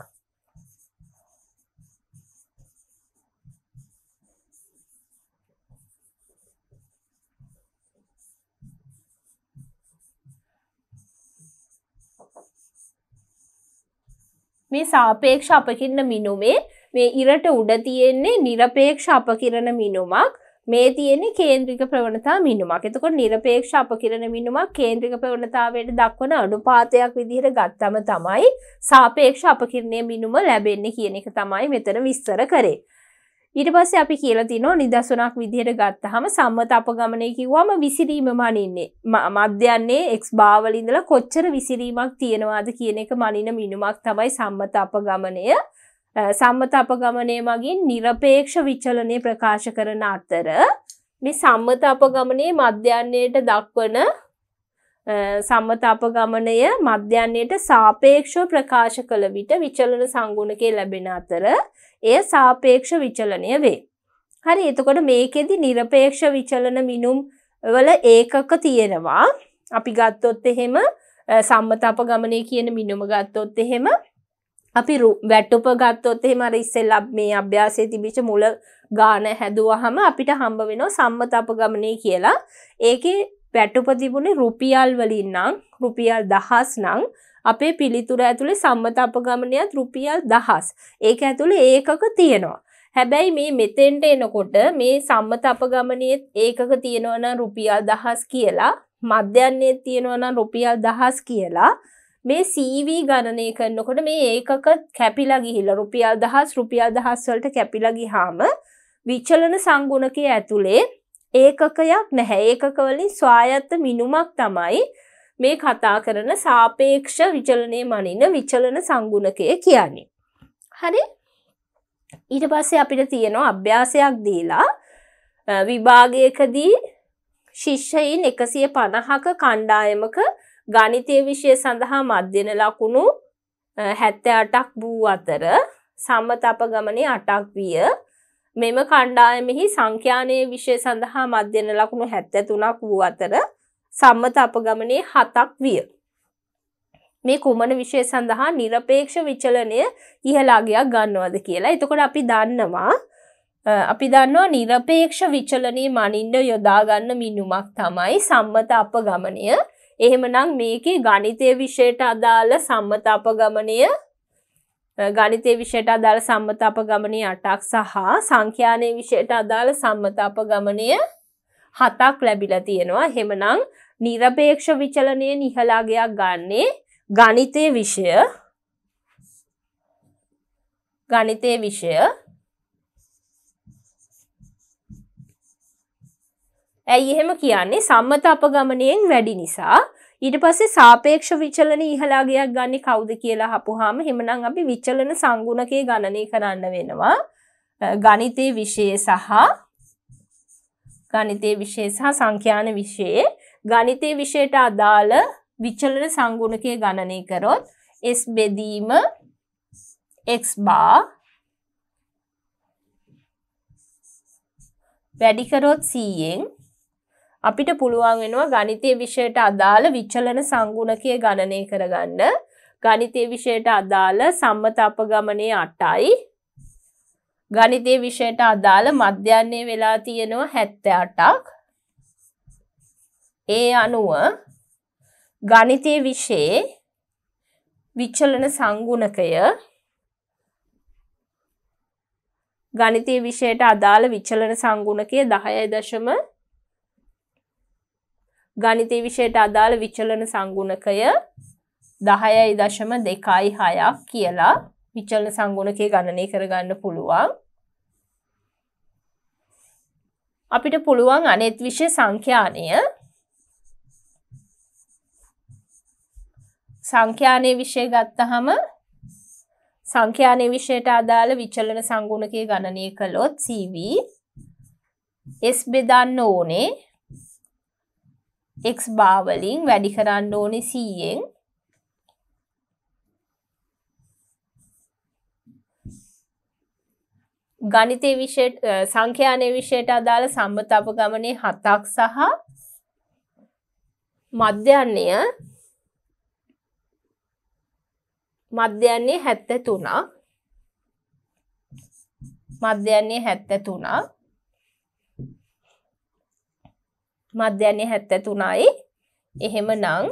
මේ සාපේක්ෂ අපකිරණ මිනුමේ මේ ඉරට උඩ තියෙන්නේ නිරපේක්ෂ අපකිරණ මිනුමක් මේ තියෙන්නේ කේන්ද්‍රික ප්‍රවණතා මිනුමක්. එතකොට නිරපේක්ෂ අපකිරණ මිනුමක් කේන්ද්‍රික ප්‍රවණතාවයට දක්වන අනුපාතයක් විදිහට ගත්තම තමයි සාපේක්ෂ අපකිරණයේ මිනුම ලැබෙන්නේ කියන එක තමයි මෙතන විස්තර කරේ. ඊට පස්සේ අපි කියලා තිනෝ නිදසුනක් විදිහට ගත්තහම සම්මත අපගමනය කිව්වම විසිරීම මනින්නේ මධ්‍යන්නේ එක්ස් බාවලින්දල කොච්චර විසිරීමක් තියෙනවාද කියන එක මනින මිනුමක් තමයි සම්මත අපගමනය සම්මත අපගමනය මගින් නිරපේක්ෂ විචලනය ප්‍රකාශ කරන අතර මේ සම්මත අපගමනේ මධ්‍යන්නේයට දක්වන සම්මත අපගමනය මධ්‍යන්නයට සාපේක්ෂව ප්‍රකාශ කළ විට විචලන සංගුණකය ලැබෙන අතර එය සාපේක්ෂ විචලනය වේ. හරි එතකොට මේකෙදි නිරපේක්ෂ විචලන මිනුම් වල ඒකක තියෙනවා. අපි ගත්තොත් එහෙම සම්මත අපගමනය කියන මිනුම ගත්තොත් එහෙම අපි වැටුප ගත්තොත් එහෙම අර ඉස්සෙල්ලා මේ අභ්‍යාසයේ තිබිච්ච මුල ගාන හැදුවහම අපිට හම්බ වෙනවා සම්මත අපගමනය කියලා. ඒකේ වැටුපතිබුණේ රුපියල් වලින් නම් රුපියල් දහස් නං අපේ පිළිතුර ඇතුළේ සම්මත අපගමනයත් රුපියල් දහස් ඒක ඇතුළේ ඒකක තියෙනවා. හැබැයි මේ මෙතෙන්ට එනකොට මේ සම්මත අපගමනයත් ඒකක තියෙනවන රුපියල් දහස් කියලා මධ්‍යන්නේ තියෙනවන රුපියල් දහස් කියලා මේ සීවී ගණනය කරන්නකොට මේ ඒකක කැපිලා ගිහිල්ලා රුපියල් දහස් රුපියල් දහස් වලට කැපිලා ගිහාම විචලන සංගුණකයේ ඇතුලේ ඒකකයක් නැහැ ඒකකවලින් ස්වායත්ත මිනුමක් තමයි මේ කතා කරන සාපේක්ෂ විචලනය මනින විචලන සංගුණකය කියන්නේ. හරි ඊට පස්සේ අපිට තියෙනවා අභ්‍යාසයක් දීලා විභාගයකදී ශිෂ්‍යයින් එකසිය පණහක කණ්ඩායමක ගනිතය විෂය සඳහා මධ්‍යන ලකුණු හැත්ත අටක් වූ අතර සම්මත අප ගමනේ අටක් විය මෙම කණ්ඩායමෙහි සංඛ්‍යානයේ විෂය සඳහා මධ්‍යන ලකුණු 73ක් වූ අතර සම්මත අපගමනයේ 7ක් විය. මේ කුමන විෂය සඳහා নিরপেক্ষ විචලනය ඉහළ අගයක් ගන්නවද කියලා. එතකොට අපි දන්නවා අපි දන්නවා নিরপেক্ষ විචලනයේ මනින්න යොදා ගන්න මිනුමක් තමයි සම්මත අපගමනය. එහෙමනම් මේකේ ගණිතය විෂයට අදාළ සම්මත අපගමනය ගණිතය විෂයට අදාළ සම්මත අප ගමනය අටක් සහ සංඛ්‍යානය විෂයට අදාළ සම්මත අප ගමනය හතක් ලැබිල තියෙනවා හෙමනං නිරපේක්ෂ විචලනය නිහලාගයක් ගන්නේ ගණිතය විෂය ගණිතය විෂය ඇයි එහෙම කියන්නේ සම්මත අප ගමනයෙන් වැඩි නිසා ඊට පස්සේ සාපේක්ෂ විචලන ඉහලාගයක් ගන්න කවුද කියලා හපුහාම හෙමනම් අපි විචලන සංගුණකය ගණනය කරන්න වෙනවා ගණිතය විෂය සහ ගණිතය විෂය සහ සංඛ්‍යාන විෂයේ ගණිතය විෂයට අදාළ විචලන සංගුණකය ගණනය කරොත් S බෙදීම x bar වැඩි කරොත් 100ෙන් අපිට පුළුවන් වෙනවා ගණිතය විෂයට අදාළ විච්චලන සංගුණකය ගණනය කරගන්න ගණිතය විෂයට අදාළ සම්මත අපගමනය අටයි ගණිතය විෂයට අදාළ මධ්‍යන්නේ වෙලා තියෙනවා හැත්ත අටක් ඒ අනුව ගණිතය විෂයේ විච්චලන සංගුණකය ගණිතය විෂයට අදාළ විච්චලන සංගුණකය දහය දශම ගණිතය විෂයට අදාළ විචලන සංගුණකය දහයයි දශම දෙකයි හයක් කියලා විචලන සංගුණකය ගණනය කරගන්න පුළුවන්. අපිට පුළුවන් අනෙත් විෂය සංඛ්‍යානය සංඛ්‍යානය විෂය ගත්තහම සංඛ්‍යානය විෂයට අදාළ විචලන සංගුණකය ගණනය කළොත් CV S බෙදන්න ඕනේ එක් බාවලින් වැඩි කරන්න ඕනෙ සීයෙන් ගනිතය විෂය සංඛ්‍යානය විෂයට අදාළ සම්බත අපගමනය හතක් සහ මධ්‍යන්නේය මධ්‍යන්නේ හැත්ත තුනක් මධ්‍යන්නේ හැත්ත තුනක් මධ්‍යන්නේ හැත්තැතුනයි එහෙම නං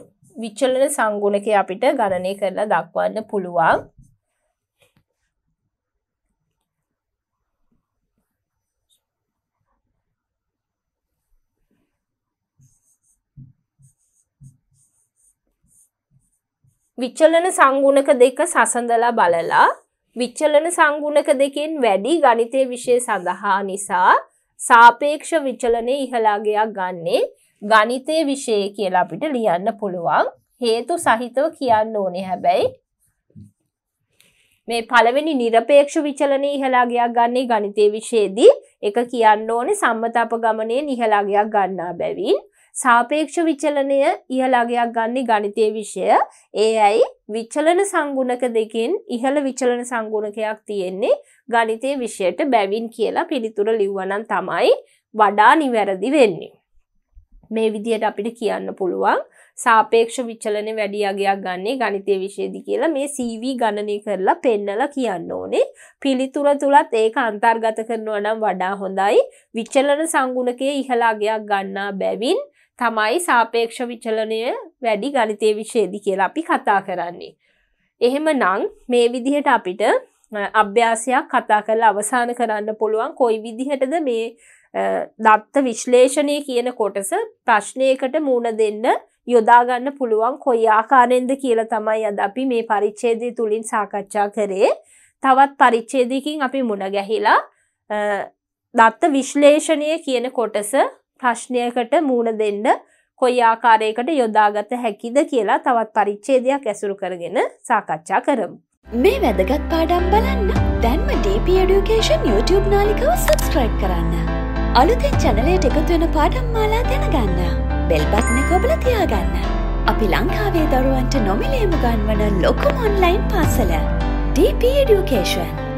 විච්චලන සංගුණක අපිට ගණනය කරලා දක්වන්න පුළුවන් විච්චලන සංගුණක දෙක සසඳලා බලලා විච්චලන සංගුණක දෙකෙන් වැඩි ගණිතය විෂය සඳහා නිසා සාපේක්ෂ විචලනය ඉහලාගයක් ගන්නේ ගනිතය විෂය කියලා අපිට ලියන්න පුළුවන් හේතු සහිතව කියන්න ඕනේ හැබැයි මේ පළවෙනි නිරපේක්ෂ විචලනය ඉහලාගයක් ගන්නේ ගනිතය විශේදී එක කියන්න ඕනේ සම්මතප ගමනය නිහලාගයක් ගන්නා බැවින් සාපේක්ෂ විචලනය ඉහළගයක් ගන්නේ ගණිතය විෂය ඒ ඇයි විච්චලන සංගුණක දෙකින් ඉහළ විචලන සංගුණකයක් තියෙන්නේ ගණිතය විෂයට බැවින් කියලා පිළිතුර ලිව්වනන් තමයි වඩා නිවැරදි වෙන්නේ. මේ විදියට අපිට කියන්න පුළුවන් සාපේක්ෂ විචලන වැඩි අගයක් ගන්නේ ගණිතය විශේදි කියලා මේ CV ගණනය කරලා පෙන්නලා කියන්න ඕනේ. පිළිතුර තුලත් ඒක අන්තර්ගත කරනවා නම් වඩා හොඳයි. විචලන සංගුණකයේ ඉහළ අගයක් ගන්නා බැවින් තමයි සාපේක්ෂ විචලනය වැඩි ගනිතය විශේදි කියලා අපි කතා කරන්නේ. එහෙම නං මේ විදිහට අපිට අභ්‍යාසයක් කතා කරලා අවසාන කරන්න පුළුවන් කොයි විදිහටද මේ දත්ත විශ්ලේෂණය කියන කොටස ප්‍රශ්නයකට මූුණ දෙන්න යොදාගන්න පුළුවන් කොයි ආකාරෙන්ද කියලා තමයි අද අපි මේ පරිච්ඡේදය තුළින් සාකච්ඡා කරේ තවත් පරිච්ඡේදයකින් අපි මුණ ගැහිලා දත්ත විශ්ලේෂණය කියන කොටස ප්‍රශ්නයකට මූුණ දෙන්න කොයි ආකාරයකට යොදාගත හැකිද කියලා තවත් පරිච්චේදයක් ඇසුරු කරගෙන සාකච්ඡා කරමු. මේ වැදගත් පාඩම් බලන්න දැන්ම DP Education YouTube නාලිකව සබස්ක්‍රයිබ් කරන්න. අලුතින් චනලයට එකතුවෙන පාඩම් මාලා දැනගන්න. බෙල්බත්න කොබල තියාගන්න. අපි ලංකාවේ දරුවන්ට නොමිලේම ගන්වන ලොකුම ඔන්ලයින් පාසල DP Education.